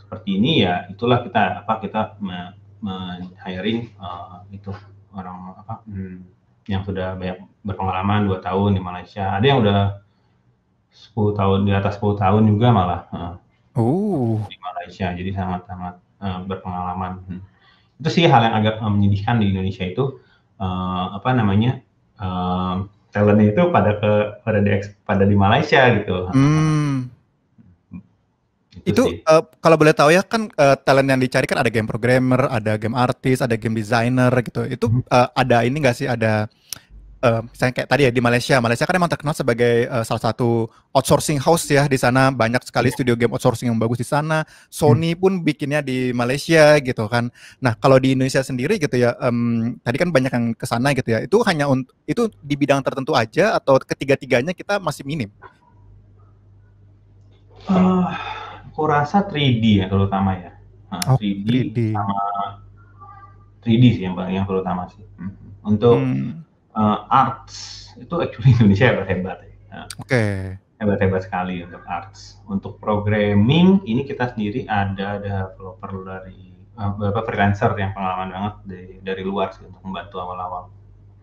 seperti ini ya itulah kita apa kita me, me hiring uh, itu orang apa hmm, yang sudah banyak berpengalaman dua tahun di Malaysia. Ada yang udah 10 tahun di atas 10 tahun juga malah. Uh, oh. Di Malaysia jadi sangat-sangat uh, berpengalaman. Hmm itu sih hal yang agak eh, menyedihkan di Indonesia itu uh, apa namanya uh, talentnya itu pada ke pada di pada di Malaysia gitu. Hmm. Gitu itu, itu uh, kalau boleh tahu ya kan uh, talent yang dicari kan ada game programmer, ada game artis, ada game designer gitu. Itu uh, ada ini nggak sih ada misalnya kayak tadi ya di Malaysia. Malaysia kan emang terkenal sebagai uh, salah satu outsourcing house ya di sana banyak sekali iya. studio game outsourcing yang bagus di sana. Hmm. Sony pun bikinnya di Malaysia gitu kan. Nah kalau di Indonesia sendiri gitu ya, um, tadi kan banyak yang kesana gitu ya. Itu hanya untuk itu di bidang tertentu aja atau ketiga-tiganya kita masih minim. Uh, aku rasa 3D ya terutama ya. Nah, oh, 3D, 3D sama 3D sih yang yang terutama sih. Hmm. Untuk hmm uh, arts itu actually Indonesia hebat hebat ya. Nah, oke. Okay. Hebat hebat sekali untuk arts. Untuk programming ini kita sendiri ada developer dari uh, freelancer yang pengalaman banget dari, dari luar sih untuk membantu awal-awal.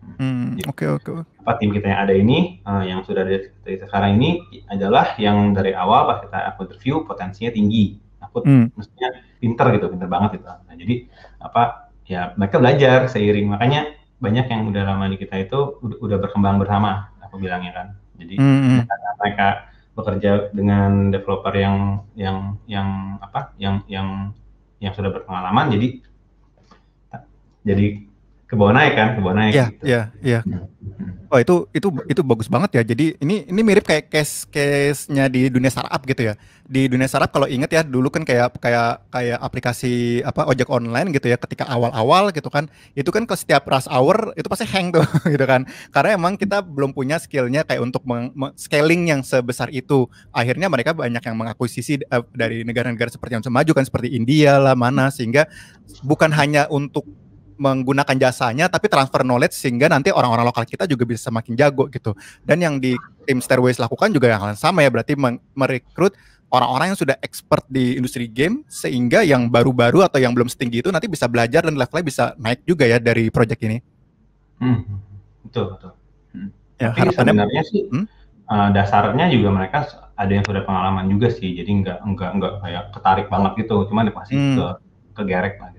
Hmm, hmm, gitu. Oke oke. Apa tim kita yang ada ini uh, yang sudah ada dari sekarang ini adalah yang dari awal pas kita aku interview potensinya tinggi. Aku hmm. maksudnya mestinya pinter gitu, pinter banget gitu. Nah jadi apa ya mereka belajar seiring makanya banyak yang udah lama di kita itu udah, berkembang bersama aku bilangnya kan jadi mm-hmm. mereka bekerja dengan developer yang yang yang apa yang yang yang sudah berpengalaman jadi jadi ke bawah naik kan, ke bawah naik. Iya, gitu. iya, iya. Hmm. Oh itu itu itu bagus banget ya. Jadi ini ini mirip kayak case case-nya di dunia startup gitu ya. Di dunia startup kalau inget ya dulu kan kayak kayak kayak aplikasi apa ojek online gitu ya. Ketika awal-awal gitu kan, itu kan ke setiap rush hour itu pasti hang tuh gitu kan. Karena emang kita belum punya skillnya kayak untuk meng, scaling yang sebesar itu. Akhirnya mereka banyak yang mengakuisisi eh, dari negara-negara seperti yang maju kan seperti India lah mana sehingga bukan hanya untuk menggunakan jasanya tapi transfer knowledge sehingga nanti orang-orang lokal kita juga bisa semakin jago gitu. Dan yang di tim Stairways lakukan juga yang hal sama ya berarti merekrut orang-orang yang sudah expert di industri game sehingga yang baru-baru atau yang belum setinggi itu nanti bisa belajar dan levelnya bisa naik juga ya dari project ini. Hmm, hmm, hmm. betul betul. Hmm. Ya, tapi sebenarnya sih hmm? uh, dasarnya juga mereka ada yang sudah pengalaman juga sih, jadi nggak nggak nggak kayak ketarik banget gitu, cuman pasti hmm. ke kegerek lah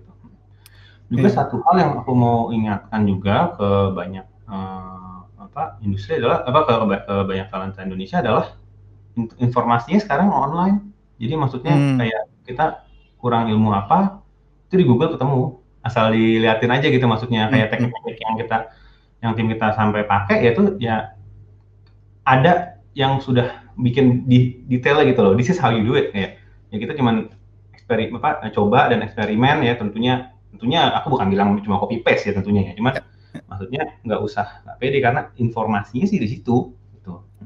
juga yeah. satu hal yang aku mau ingatkan juga ke banyak uh, apa industri adalah apa ke, ke banyak talenta Indonesia adalah informasinya sekarang online. Jadi maksudnya hmm. kayak kita kurang ilmu apa itu di Google ketemu asal diliatin aja gitu maksudnya hmm, kayak hmm. teknik-teknik yang kita yang tim kita sampai pakai yaitu ya ada yang sudah bikin di detail gitu loh this is how you do it kayak ya kita cuman eksperi apa coba dan eksperimen ya tentunya tentunya aku bukan bilang cuma copy paste ya tentunya ya cuma ya. maksudnya nggak usah nggak pede karena informasinya sih di situ gitu. Oke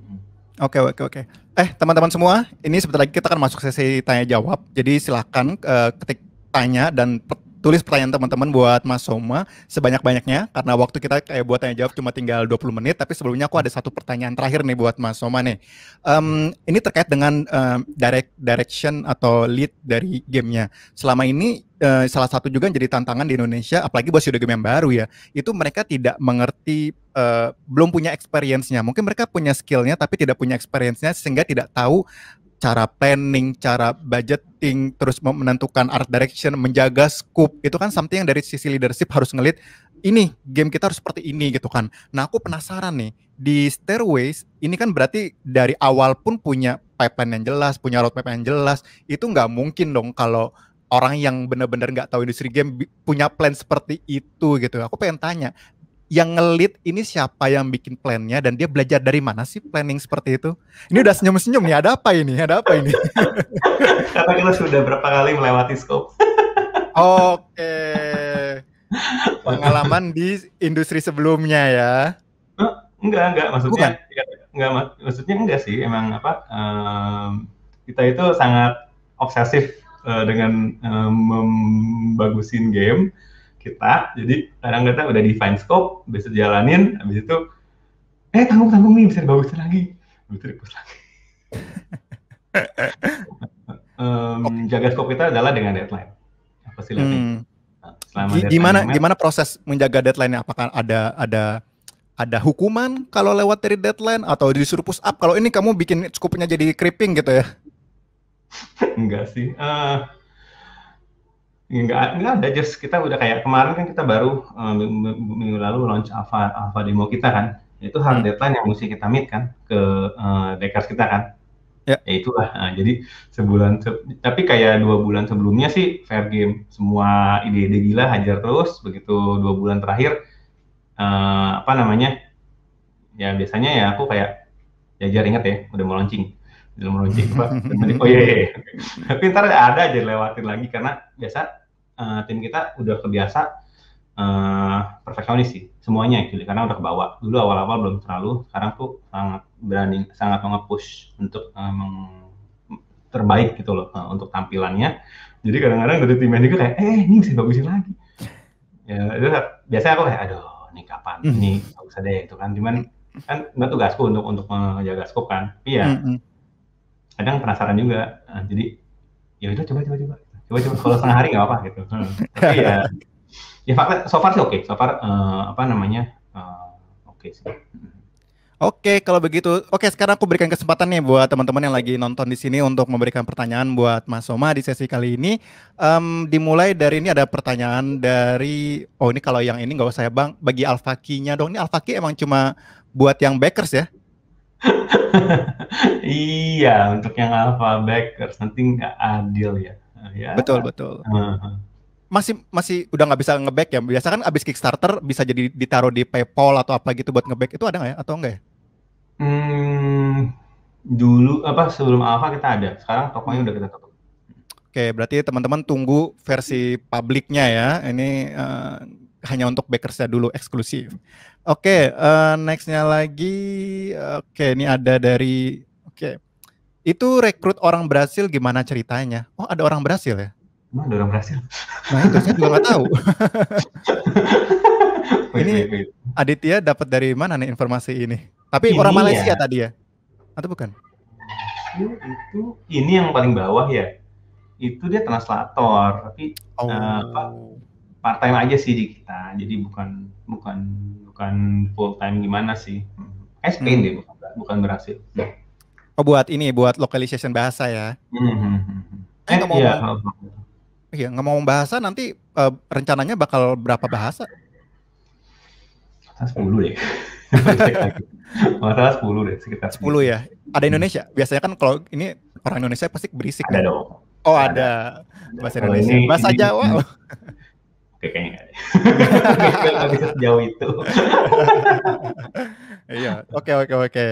okay, oke okay, oke. Okay. Eh teman-teman semua, ini sebentar lagi kita akan masuk sesi tanya jawab. Jadi silahkan uh, eh, ketik tanya dan tulis pertanyaan teman-teman buat Mas Soma sebanyak-banyaknya karena waktu kita kayak buat tanya jawab cuma tinggal 20 menit tapi sebelumnya aku ada satu pertanyaan terakhir nih buat Mas Soma nih. Um, ini terkait dengan um, direct direction atau lead dari gamenya. Selama ini uh, salah satu juga yang jadi tantangan di Indonesia apalagi buat studio game yang baru ya. Itu mereka tidak mengerti uh, belum punya experience-nya. Mungkin mereka punya skill-nya tapi tidak punya experience-nya sehingga tidak tahu cara planning, cara budgeting, terus menentukan art direction, menjaga scope, itu kan something yang dari sisi leadership harus ngelit ini game kita harus seperti ini gitu kan. Nah aku penasaran nih di Stairways ini kan berarti dari awal pun punya pipeline yang jelas, punya roadmap yang jelas. Itu nggak mungkin dong kalau orang yang benar-benar nggak tahu industri game punya plan seperti itu gitu. Aku pengen tanya yang ngelit ini siapa yang bikin plannya dan dia belajar dari mana sih planning seperti itu? Ini udah senyum-senyum nih, ada apa ini? Ada apa ini? Karena kita sudah berapa kali melewati scope. Oke. Pengalaman di industri sebelumnya ya. Eh, enggak, enggak maksudnya Bukan. enggak mak maksudnya enggak sih emang apa um, kita itu sangat obsesif uh, dengan um, membagusin game kita jadi kadang kita udah define scope bisa jalanin habis itu eh tanggung tanggung nih bisa dibagusin lagi bisa dipus lagi um, okay. jaga scope kita adalah dengan deadline apa sih hmm. Nah, selama gimana gimana proses menjaga deadline-nya apakah ada ada ada hukuman kalau lewat dari deadline atau disuruh push up kalau ini kamu bikin scope-nya jadi creeping gitu ya enggak sih uh, Enggak, enggak ada just kita udah kayak kemarin kan kita baru uh, minggu lalu launch alpha alpha demo kita kan itu hard hmm. deadline yang mesti kita meet kan ke uh, eh, dekars kita kan ya, ya itulah nah, jadi sebulan tapi kayak dua bulan sebelumnya sih fair game semua ide-ide gila hajar terus begitu dua bulan terakhir uh, apa namanya ya biasanya ya aku kayak ya jar inget ya udah mau launching udah mau launching pak oh iya, iya, iya. tapi ntar ada aja lewatin lagi karena biasa uh, tim kita udah kebiasa uh, perfeksionis sih semuanya actually karena udah kebawa dulu awal-awal belum terlalu sekarang tuh sangat berani sangat push untuk uh, meng terbaik gitu loh uh, untuk tampilannya jadi kadang-kadang dari tim juga kayak eh ini bisa bagusin lagi ya itu biasanya aku kayak aduh ini kapan hmm. ini bagus deh itu kan cuman kan nggak tugasku untuk untuk menjaga skop kan Iya. kadang penasaran juga jadi ya itu coba coba coba coba cuma kalau setengah hari nggak apa gitu hmm. tapi ya ya fakta so far sih oke okay. so far uh, apa namanya uh, oke okay sih Oke, kalau begitu, oke sekarang aku berikan kesempatan nih buat teman-teman yang lagi nonton di sini untuk memberikan pertanyaan buat Mas Soma di sesi kali ini. Um, dimulai dari ini ada pertanyaan dari, oh ini kalau yang ini nggak usah ya bang, bagi Alfakinya dong. Ini Alfaki emang cuma buat yang backers ya? iya, untuk yang Alfa backers nanti nggak adil ya. Nah, ya. Betul betul. Uh -huh. Masih masih udah nggak bisa ngeback ya. Biasa kan abis Kickstarter bisa jadi ditaruh di PayPal atau apa gitu buat ngeback itu ada nggak ya atau enggak ya? Hmm, dulu apa sebelum Alpha kita ada. Sekarang tokonya udah kita tutup. Oke, berarti teman-teman tunggu versi publiknya ya. Ini uh, hanya untuk backersnya dulu eksklusif. Oke, okay, uh, eh, nextnya lagi. Oke, okay, ini ada dari. Oke. Okay. Itu rekrut orang berhasil gimana ceritanya? Oh, ada orang berhasil ya? Emang ada orang berhasil? Nah, itu saya juga nggak tahu. ini Aditya dapat dari mana nih informasi ini? Tapi ini orang ya? Malaysia ya. tadi ya? Atau bukan? Itu, ini yang paling bawah ya. Itu dia translator, tapi oh. uh, eh, part time aja sih di kita. Jadi bukan bukan bukan full time gimana sih. Hmm. Kayak Spain hmm. deh, bukan, bukan Brasil. Hmm Oh buat ini buat localization bahasa ya. Mm-hmm. Eh, iya. Iya ngomong bahasa nanti uh, rencananya bakal berapa bahasa? Sepuluh deh. Masalah sepuluh deh sekitar. Sepuluh ya. Ada Indonesia. Biasanya kan kalau ini orang Indonesia pasti berisik. Ada kan? dong. Oh ada, ada. bahasa Indonesia. Ini, bahasa ini, Jawa. Ini. Oke, kayaknya nggak bisa sejauh itu. iya. Oke oke oke.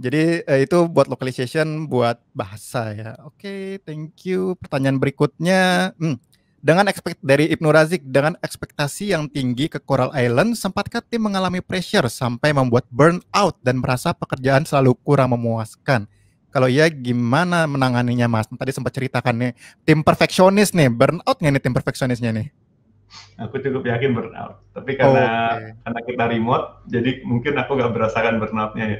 Jadi eh, itu buat localization buat bahasa ya. Oke, okay, thank you. Pertanyaan berikutnya, hmm, dengan ekspekt dari Ibnu Razik dengan ekspektasi yang tinggi ke Coral Island, sempatkah tim mengalami pressure sampai membuat burnout dan merasa pekerjaan selalu kurang memuaskan? Kalau iya, gimana menanganinya, Mas? Tadi sempat ceritakan nih, tim perfeksionis nih, burnout nggak nih tim perfeksionisnya nih? aku cukup yakin burnout. Tapi karena oh, okay. karena kita remote, jadi mungkin aku nggak merasakan burnoutnya ya.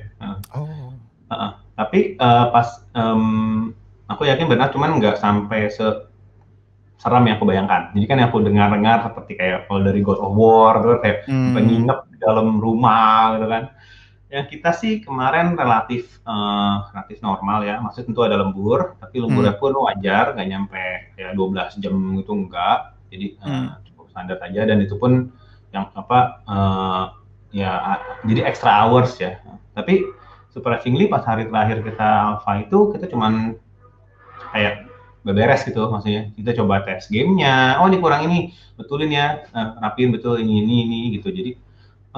Oh. Uh, tapi uh, pas um, aku yakin benar, cuman nggak sampai se seram yang aku bayangkan. Jadi kan yang aku dengar-dengar seperti kayak kalau oh, dari God of War, gitu, kayak hmm. penginap di dalam rumah, gitu kan. Yang kita sih kemarin relatif uh, relatif normal ya, maksud tentu ada lembur, tapi lemburnya hmm. pun wajar, nggak nyampe ya 12 jam itu enggak. Jadi uh, hmm. cukup standar aja dan itu pun yang apa uh, ya jadi extra hours ya. Tapi surprisingly pas hari terakhir kita alpha itu kita cuman kayak beberes beres gitu maksudnya kita coba tes gamenya oh ini kurang ini betulin ya nah, rapiin betul ini ini ini gitu jadi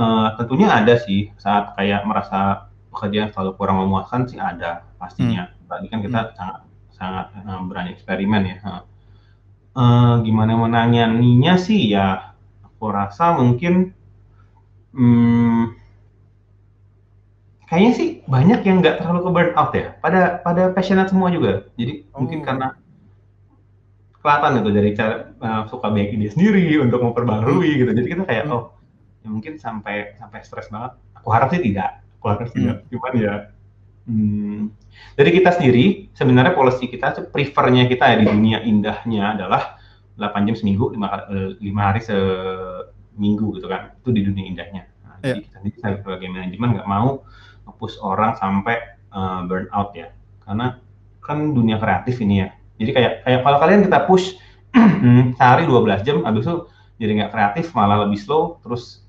uh, tentunya ada sih saat kayak merasa pekerjaan selalu kurang memuaskan sih ada pastinya hmm. tadi kan kita hmm. sangat sangat um, berani eksperimen ya uh, gimana menanganinya sih ya aku rasa mungkin hmm, kayaknya sih banyak yang nggak terlalu ke burn out ya. Pada pada passionate semua juga. Jadi oh. mungkin karena kelihatan itu dari cara uh, suka banyak ide sendiri untuk memperbarui hmm. gitu. Jadi kita kayak hmm. oh ya mungkin sampai sampai stres banget. Aku harap sih tidak. Aku harap hmm. tidak. Cuman ya hmm, dari kita sendiri sebenarnya policy kita tuh prefernya kita ya di dunia indahnya adalah 8 jam seminggu, 5, 5 eh, hari seminggu gitu kan. Itu di dunia indahnya. Nah, yeah. Jadi kita sendiri sebagai manajemen nggak mau ngepush orang sampai uh, burnout ya karena kan dunia kreatif ini ya jadi kayak kayak kalau kalian kita push sehari 12 jam abis itu jadi nggak kreatif malah lebih slow terus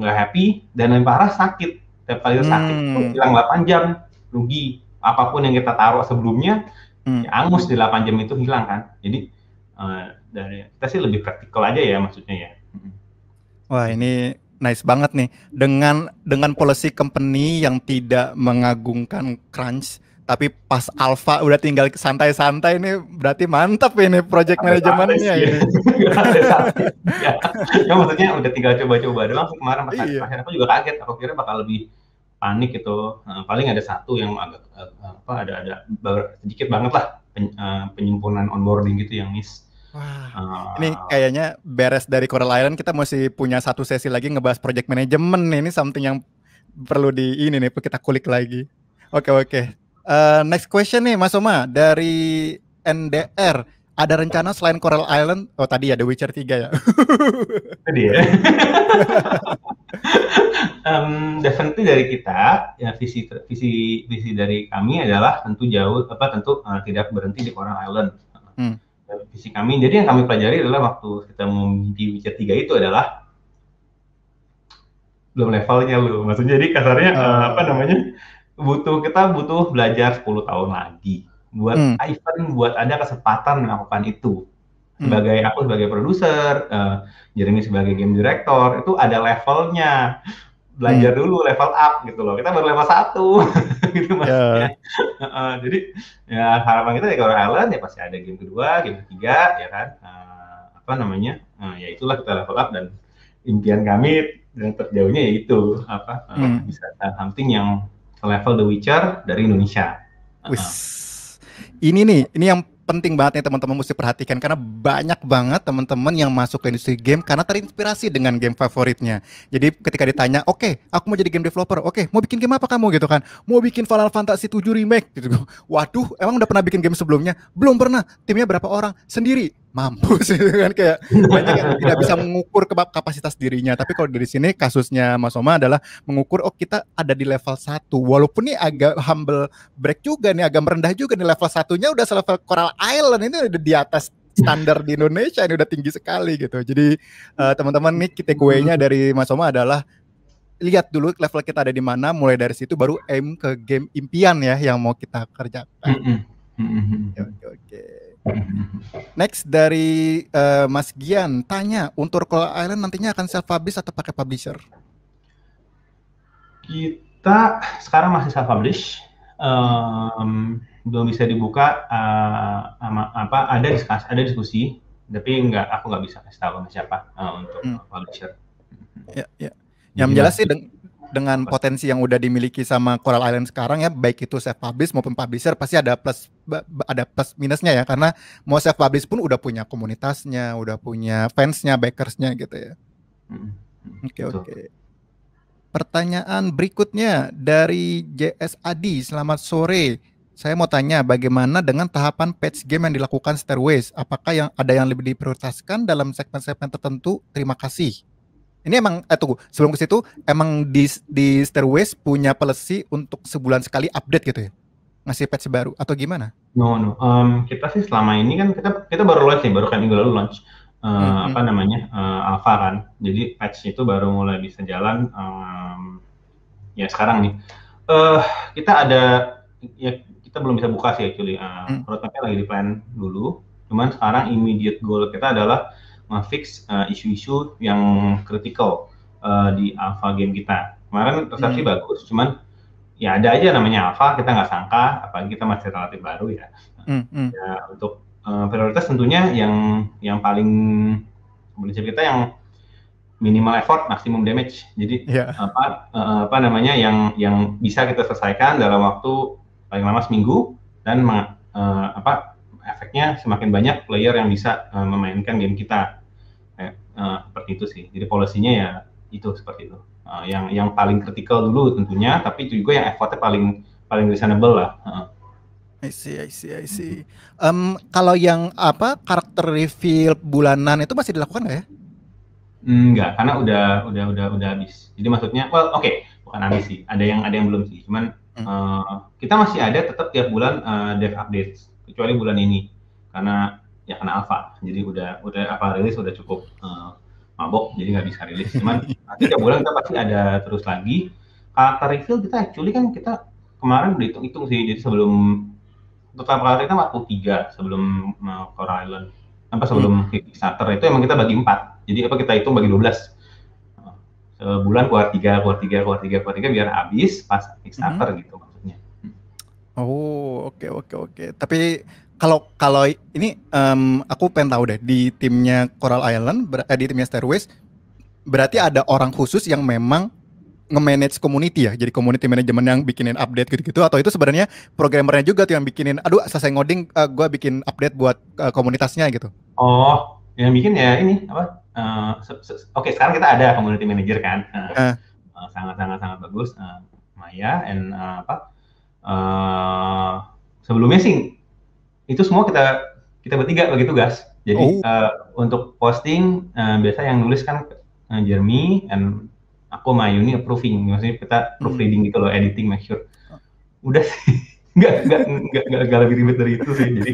nggak happy dan yang parah sakit tiap kali hmm. sakit hilang 8 jam rugi apapun yang kita taruh sebelumnya hmm. ya angus di 8 jam itu hilang kan jadi uh, dari kita sih lebih praktikal aja ya maksudnya ya wah ini nice banget nih dengan dengan policy company yang tidak mengagungkan crunch tapi pas alpha udah tinggal santai-santai ini berarti mantap ini project manajemennya ya. ya. ya. maksudnya udah tinggal coba-coba doang sih kemarin pas iya. aku juga kaget aku kira bakal lebih panik gitu eh, paling ada satu yang agak eh, apa ada ada sedikit banget lah eh, penyimpunan onboarding gitu yang miss Wah, ah. ini kayaknya beres dari Coral Island kita masih punya satu sesi lagi ngebahas project management Ini something yang perlu di ini nih kita kulik lagi. Oke okay, oke. Okay. Uh, eh, next question nih Mas Oma dari NDR. Ada rencana selain Coral Island? Oh tadi ya The Witcher 3 ya. Tadi ya. um, definitely dari kita ya visi visi visi dari kami adalah tentu jauh apa tentu uh, tidak berhenti di Coral Island. Hmm visi kami. Jadi yang kami pelajari adalah waktu kita di Witcher 3 itu adalah belum levelnya lu. Maksudnya jadi kasarnya uh. Uh, apa namanya? butuh kita butuh belajar 10 tahun lagi buat hmm. Ivan buat ada kesempatan melakukan itu. Hmm. Sebagai aku sebagai produser, uh, Jeremy sebagai game director itu ada levelnya belajar hmm. dulu level up gitu loh kita baru level satu gitu ya. maksudnya yeah. uh, jadi ya harapan kita ya kalau Alan ya pasti ada game kedua game ketiga ya kan uh, apa namanya uh, ya itulah kita level up dan impian kami dan terjauhnya ya itu apa uh, hmm. bisa uh, something yang level The Witcher dari Indonesia. Uh Ini nih, ini yang penting banget nih teman-teman mesti perhatikan karena banyak banget teman-teman yang masuk ke industri game karena terinspirasi dengan game favoritnya. Jadi ketika ditanya, "Oke, okay, aku mau jadi game developer. Oke, okay, mau bikin game apa kamu?" gitu kan. "Mau bikin Final Fantasy 7 Remake." gitu. Waduh, emang udah pernah bikin game sebelumnya? Belum pernah. Timnya berapa orang? Sendiri mampus gitu kan kayak banyak yang tidak bisa mengukur kapasitas dirinya tapi kalau dari sini kasusnya Mas Oma adalah mengukur oh kita ada di level 1 walaupun nih agak humble break juga nih agak merendah juga nih level satunya udah selevel Coral Island ini udah di atas standar di Indonesia ini udah tinggi sekali gitu jadi uh, teman-teman nih kita kuenya dari Mas Oma adalah lihat dulu level kita ada di mana mulai dari situ baru aim ke game impian ya yang mau kita kerjakan mm -hmm. Mm -hmm. oke, oke. Next dari uh, Mas Gian tanya untuk Kola Island nantinya akan self publish atau pakai publisher? Kita sekarang masih self publish, um, belum bisa dibuka. Uh, ama, apa ada diskus ada diskusi, tapi nggak aku nggak bisa kasih tahu sama siapa uh, untuk hmm. publisher. Ya, ya. Yang jelas sih deng dengan potensi yang udah dimiliki sama Coral Island sekarang ya baik itu self publish maupun publisher pasti ada plus ada plus minusnya ya karena mau self publish pun udah punya komunitasnya, udah punya fansnya, backersnya gitu ya. Oke hmm. oke. Okay. Pertanyaan berikutnya dari JS Adi, selamat sore. Saya mau tanya bagaimana dengan tahapan patch game yang dilakukan Stairways? Apakah yang ada yang lebih diprioritaskan dalam segmen-segmen tertentu? Terima kasih. Ini emang eh tunggu, sebelum ke situ emang di di Stairways punya policy untuk sebulan sekali update gitu ya? Ngasih patch baru atau gimana? No, no. Um, kita sih selama ini kan kita kita baru launch nih, baru kan minggu lalu launch. Uh, mm -hmm. apa namanya uh, alpha kan jadi patch itu baru mulai bisa jalan um, ya sekarang nih uh, kita ada ya kita belum bisa buka sih actually uh, mm. roadmapnya lagi di plan dulu cuman sekarang immediate goal kita adalah Uh, fix isu uh, isu-isu yang kritikal uh, di alpha game kita. Kemarin persepsi hmm. bagus, cuman ya ada aja namanya alpha kita nggak sangka, apalagi kita masih relatif baru ya. Hmm, hmm. ya untuk uh, prioritas tentunya yang yang paling prinsip kita yang minimal effort maksimum damage. Jadi yeah. apa uh, apa namanya yang yang bisa kita selesaikan dalam waktu paling lama seminggu dan uh, apa efeknya semakin banyak player yang bisa uh, memainkan game kita. Eh, seperti itu sih jadi polisinya ya itu seperti itu uh, yang yang paling kritikal dulu tentunya tapi itu juga yang effortnya paling paling reasonable lah uh. I see, I see, I see. Um, kalau yang apa karakter reveal bulanan itu masih dilakukan nggak ya? Enggak, karena udah udah udah udah habis. Jadi maksudnya, well, oke, okay, bukan habis sih. Ada yang ada yang belum sih. Cuman hmm. uh, kita masih ada tetap tiap bulan uh, dev updates, kecuali bulan ini, karena ya kena alpha jadi udah udah apa rilis udah cukup uh, mabok jadi nggak bisa rilis cuman nanti tiap bulan kita pasti ada terus lagi karakter reveal kita actually kan kita kemarin udah hitung-hitung sih jadi sebelum total karakter kita tiga sebelum uh, eh, Core Island apa sebelum hmm. Kickstarter itu emang kita bagi empat. jadi apa kita hitung bagi 12 bulan, keluar tiga, keluar tiga, keluar tiga, keluar tiga biar habis pas Kickstarter hmm. gitu maksudnya hmm. Oh, oke okay, oke okay, oke. Okay. Tapi kalau kalau ini um, aku pengen tahu deh di timnya Coral Island ber, eh, di timnya Stairways berarti ada orang khusus yang memang nge-manage community ya. Jadi community management yang bikinin update gitu-gitu atau itu sebenarnya programmernya juga tuh yang bikinin aduh selesai ngoding uh, eh, gue bikin update buat uh, komunitasnya gitu. Oh, yang bikin ya ini apa? Uh, oke, sekarang kita ada community manager kan. Uh, uh. Uh, sangat sangat sangat bagus uh, Maya and uh, apa? Uh, sebelumnya sih itu semua kita kita bertiga bagi tugas. Jadi oh. uh, untuk posting uh, biasa yang nulis kan uh, Jeremy and aku sama Yuni approving. Maksudnya kita proofreading hmm. gitu loh, editing make sure. Udah sih. nggak, nggak, nggak, nggak, enggak lebih ribet dari itu sih. Jadi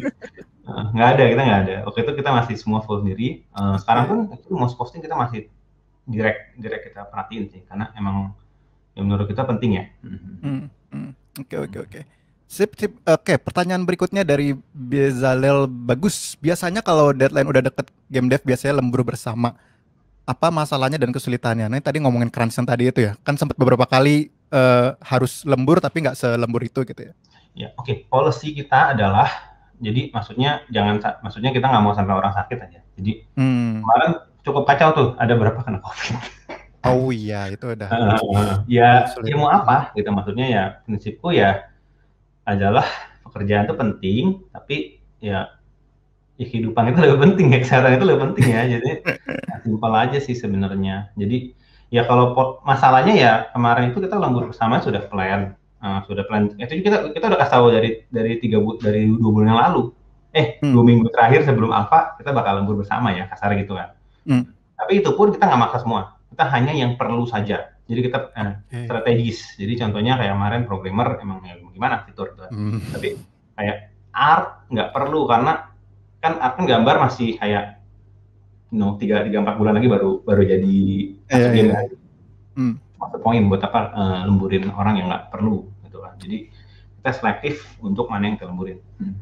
uh, ada, kita nggak ada. oke itu kita masih semua full sendiri. Uh, sekarang pun iya. itu mau posting kita masih direct, direct kita perhatiin sih. Karena emang yang menurut kita penting ya. Hmm, hmm, hmm. Oke, oke, oke. Sip, sip. Oke, pertanyaan berikutnya dari Bezalel Bagus. Biasanya kalau deadline udah deket game dev biasanya lembur bersama. Apa masalahnya dan kesulitannya? Nah, tadi ngomongin crunch tadi itu ya. Kan sempat beberapa kali uh, harus lembur tapi nggak selembur itu gitu ya. Ya, oke. Okay. Policy kita adalah jadi maksudnya jangan maksudnya kita nggak mau sampai orang sakit aja. Jadi hmm. kemarin cukup kacau tuh ada berapa kena COVID. Oh iya, itu udah. Uh, uh, ya, ya mau apa gitu maksudnya ya prinsipku ya adalah pekerjaan itu penting, tapi ya, ya kehidupan itu lebih penting ya, kesehatan itu lebih penting ya. Jadi ya, simpel aja sih sebenarnya. Jadi ya kalau masalahnya ya kemarin itu kita lembur bersama sudah plan, uh, sudah plan. Itu kita kita udah kasih tahu dari dari tiga bu, dari dua bulan yang lalu. Eh hmm. dua minggu terakhir sebelum alpha kita bakal lembur bersama ya kasar gitu kan. Hmm. Tapi itu pun kita nggak maksa semua. Kita hanya yang perlu saja jadi kita eh, okay. strategis. Jadi contohnya kayak kemarin programmer emang ya, gimana fitur gitu. Mm. Tapi kayak art nggak perlu karena kan art kan gambar masih kayak no tiga tiga empat bulan lagi baru baru jadi eh, iya, iya. Kan? hmm. poin buat apa eh, lemburin orang yang nggak perlu gitu kan. Jadi kita selektif untuk mana yang terlemburin hmm.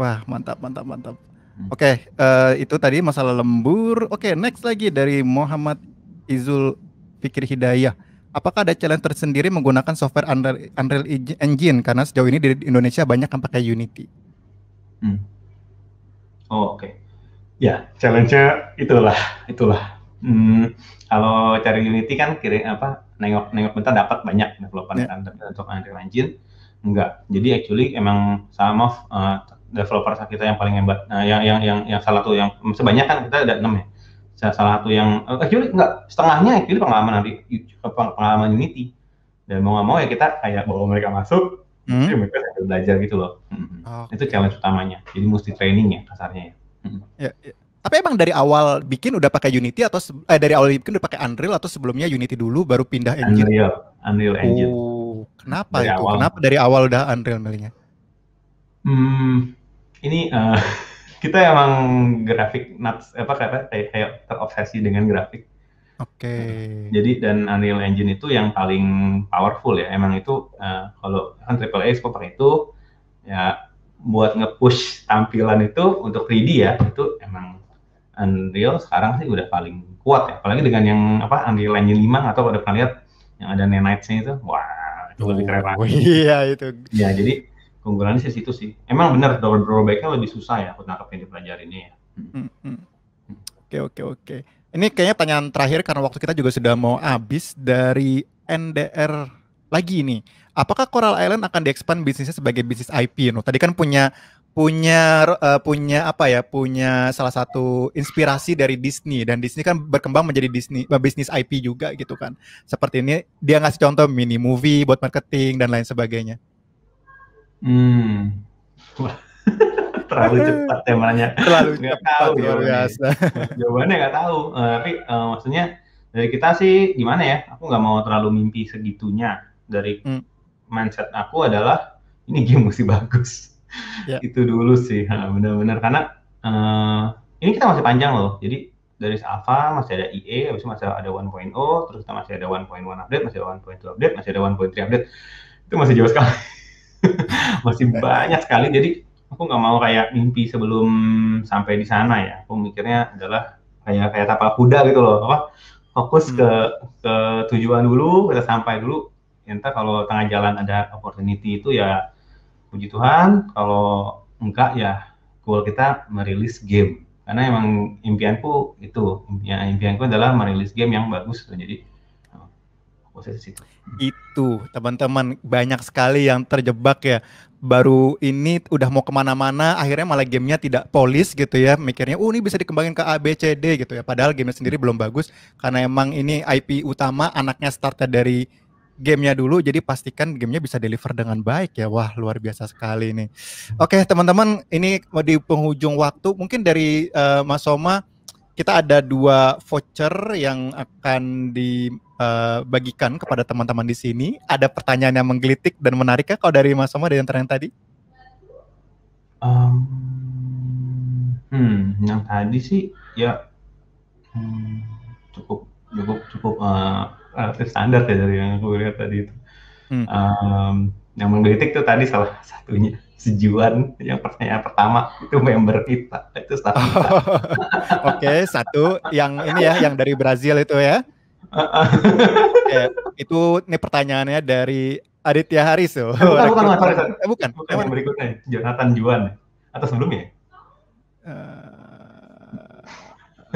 Wah mantap mantap mantap. Hmm. Oke okay, uh, eh, itu tadi masalah lembur. Oke okay, next lagi dari Muhammad Izul Pikir Hidayah. Apakah ada challenge tersendiri menggunakan software Unreal, Engine karena sejauh ini di Indonesia banyak yang pakai Unity? Hmm. Oh, Oke, okay. ya challenge-nya itulah, itulah. Hmm, kalau cari Unity kan kira apa nengok nengok bentar dapat banyak developer yeah. kan tapi untuk Unreal Engine enggak. Jadi actually emang sama uh, developer kita yang paling hebat, uh, yang, yang yang yang salah tuh yang sebanyak kan kita ada enam ya salah satu yang eh, actually enggak setengahnya actually pengalaman nanti eh, pengalaman Unity dan mau nggak mau ya kita kayak bawa mereka masuk hmm. jadi mereka sambil belajar gitu loh hmm. okay. itu challenge utamanya jadi mesti training ya kasarnya ya. Hmm. ya, ya. tapi emang dari awal bikin udah pakai Unity atau eh, dari awal bikin udah pakai Unreal atau sebelumnya Unity dulu baru pindah engine Unreal Unreal oh, Engine oh, kenapa dari itu awal. kenapa dari awal udah Unreal milihnya hmm ini uh, kita emang grafik nuts apa kata kayak, kayak terobsesi dengan grafik. Oke. Okay. Nah, jadi dan Unreal Engine itu yang paling powerful ya. Emang itu uh, kalau kan A seperti itu ya buat nge-push tampilan itu untuk 3D ya itu emang Unreal sekarang sih udah paling kuat ya. Apalagi dengan yang apa Unreal Engine 5 atau pada pernah lihat yang ada Nanites-nya itu. Wah, itu oh, lebih keren oh, Iya itu. Ya, jadi keunggulannya sih situ sih. Emang benar double nya lebih susah ya aku nangkep yang ini ya. Hmm, hmm. Oke oke oke. Ini kayaknya pertanyaan terakhir karena waktu kita juga sudah mau habis dari NDR lagi ini. Apakah Coral Island akan diekspand bisnisnya sebagai bisnis IP? No? Tadi kan punya punya uh, punya apa ya punya salah satu inspirasi dari Disney dan Disney kan berkembang menjadi Disney eh, bisnis IP juga gitu kan seperti ini dia ngasih contoh mini movie buat marketing dan lain sebagainya Hmm. terlalu cepat temanya. Ya, terlalu nggak cepat, tahu luar biasa. Jawabannya nggak tahu. Uh, tapi uh, maksudnya dari kita sih gimana ya? Aku nggak mau terlalu mimpi segitunya. Dari hmm. mindset aku adalah ini game mesti bagus. Yeah. Itu dulu sih, benar-benar karena uh, ini kita masih panjang loh. Jadi dari Alpha masih ada IE, habis itu masih ada 1.0, terus kita masih ada 1.1 update, masih ada 1.2 update, masih ada 1.3 update. Itu masih jauh sekali. masih banyak sekali jadi aku nggak mau kayak mimpi sebelum sampai di sana ya aku mikirnya adalah kayak kayak tapal kuda gitu loh apa fokus hmm. ke ke tujuan dulu kita sampai dulu entah ya, kalau tengah jalan ada opportunity itu ya puji Tuhan kalau enggak ya goal kita merilis game karena emang impianku itu ya impianku adalah merilis game yang bagus tuh. jadi posisi situ. Hmm. Itu teman-teman banyak sekali yang terjebak ya. Baru ini udah mau kemana-mana, akhirnya malah gamenya tidak polis gitu ya. Mikirnya, oh ini bisa dikembangin ke A, B, C, D gitu ya. Padahal gamenya sendiri belum bagus. Karena emang ini IP utama, anaknya startnya dari gamenya dulu. Jadi pastikan gamenya bisa deliver dengan baik ya. Wah luar biasa sekali ini. Oke teman-teman, ini di penghujung waktu. Mungkin dari uh, Mas Soma, kita ada dua voucher yang akan dibagikan eh, uh, kepada teman-teman di sini. Ada pertanyaan yang menggelitik dan menariknya kalau dari Mas Soma dari yang terakhir tadi? Um, hmm, yang tadi sih ya hmm, cukup cukup cukup uh, standar ya dari yang aku lihat tadi itu. Hmm. Um, yang menggelitik tuh tadi salah satunya sejuan yang pertanyaan pertama itu member kita itu staff oh, Oke satu yang ini ya yang dari Brazil itu ya. okay, itu ini pertanyaannya dari Aditya Haris tuh. Eh, bukan, bukan, bukan, bukan, eh, bukan. bukan yang berikutnya Jonathan Juan atau sebelumnya? Uh,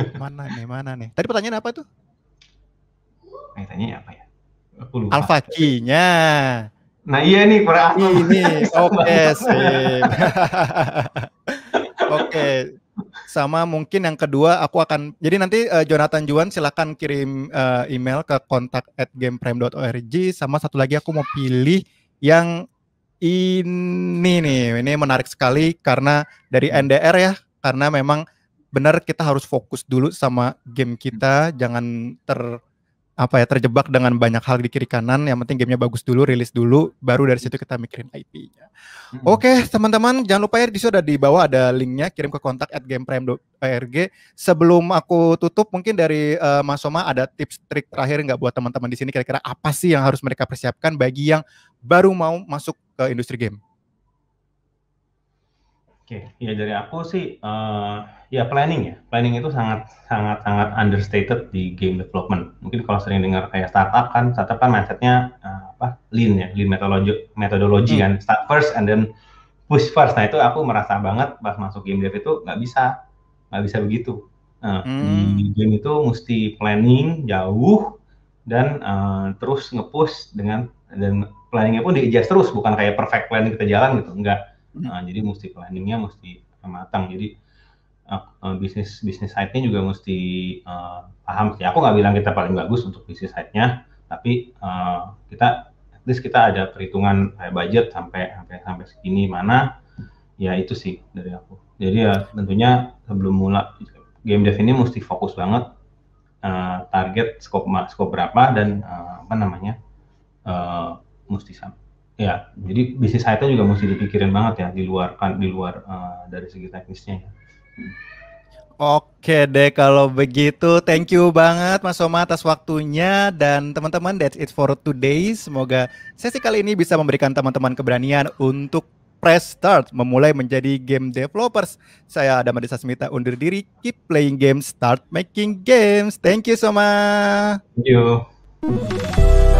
eh, mana nih mana nih? Tadi pertanyaan apa tuh? Nah, tanya apa ya? Alfa Nah iya nih para iya, ini oke sih. oke sama mungkin yang kedua aku akan jadi nanti uh, Jonathan Juan silahkan kirim uh, email ke kontak at gameprime.org sama satu lagi aku mau pilih yang ini nih ini menarik sekali karena dari NDR ya karena memang benar kita harus fokus dulu sama game kita jangan ter apa ya terjebak dengan banyak hal di kiri kanan yang penting gamenya bagus dulu rilis dulu baru dari situ kita mikirin IP-nya hmm. oke teman-teman jangan lupa ya di sudah di bawah ada linknya kirim ke kontak at gameprime.org sebelum aku tutup mungkin dari uh, Mas Soma ada tips trik terakhir nggak buat teman-teman di sini kira-kira apa sih yang harus mereka persiapkan bagi yang baru mau masuk ke industri game Oke, okay. ya dari aku sih uh, ya planning ya. Planning itu sangat sangat sangat understated di game development. Mungkin kalau sering dengar kayak startup kan, startup kan mindsetnya uh, apa? Lean ya, lean metodologi metodologi hmm. kan. Start first and then push first. Nah itu aku merasa banget pas masuk game dev itu nggak bisa nggak bisa begitu. Nah, hmm. Di game itu mesti planning jauh dan uh, terus ngepush dengan dan planningnya pun di adjust terus, bukan kayak perfect planning kita jalan gitu, enggak Nah, hmm. jadi mesti planningnya mesti matang. Jadi e, bisnis bisnis side-nya juga mesti uh, paham sih. Aku nggak bilang kita paling bagus untuk bisnis side-nya, tapi uh, kita at least kita ada perhitungan kayak budget sampai sampai sampai segini mana. Ya itu sih dari aku. Jadi ya tentunya sebelum mula game dev ini mesti fokus banget uh, target scope skop berapa dan uh, apa namanya uh, mesti sama Ya, jadi bisnis saya juga mesti dipikirin banget ya di luar kan di luar uh, dari segi teknisnya ya. Oke deh kalau begitu thank you banget Mas Soma atas waktunya dan teman-teman that's it for today. Semoga sesi kali ini bisa memberikan teman-teman keberanian untuk press start memulai menjadi game developers. Saya Adam Adesa Smita undur diri. Keep playing games, start making games. Thank you Soma. Thank you.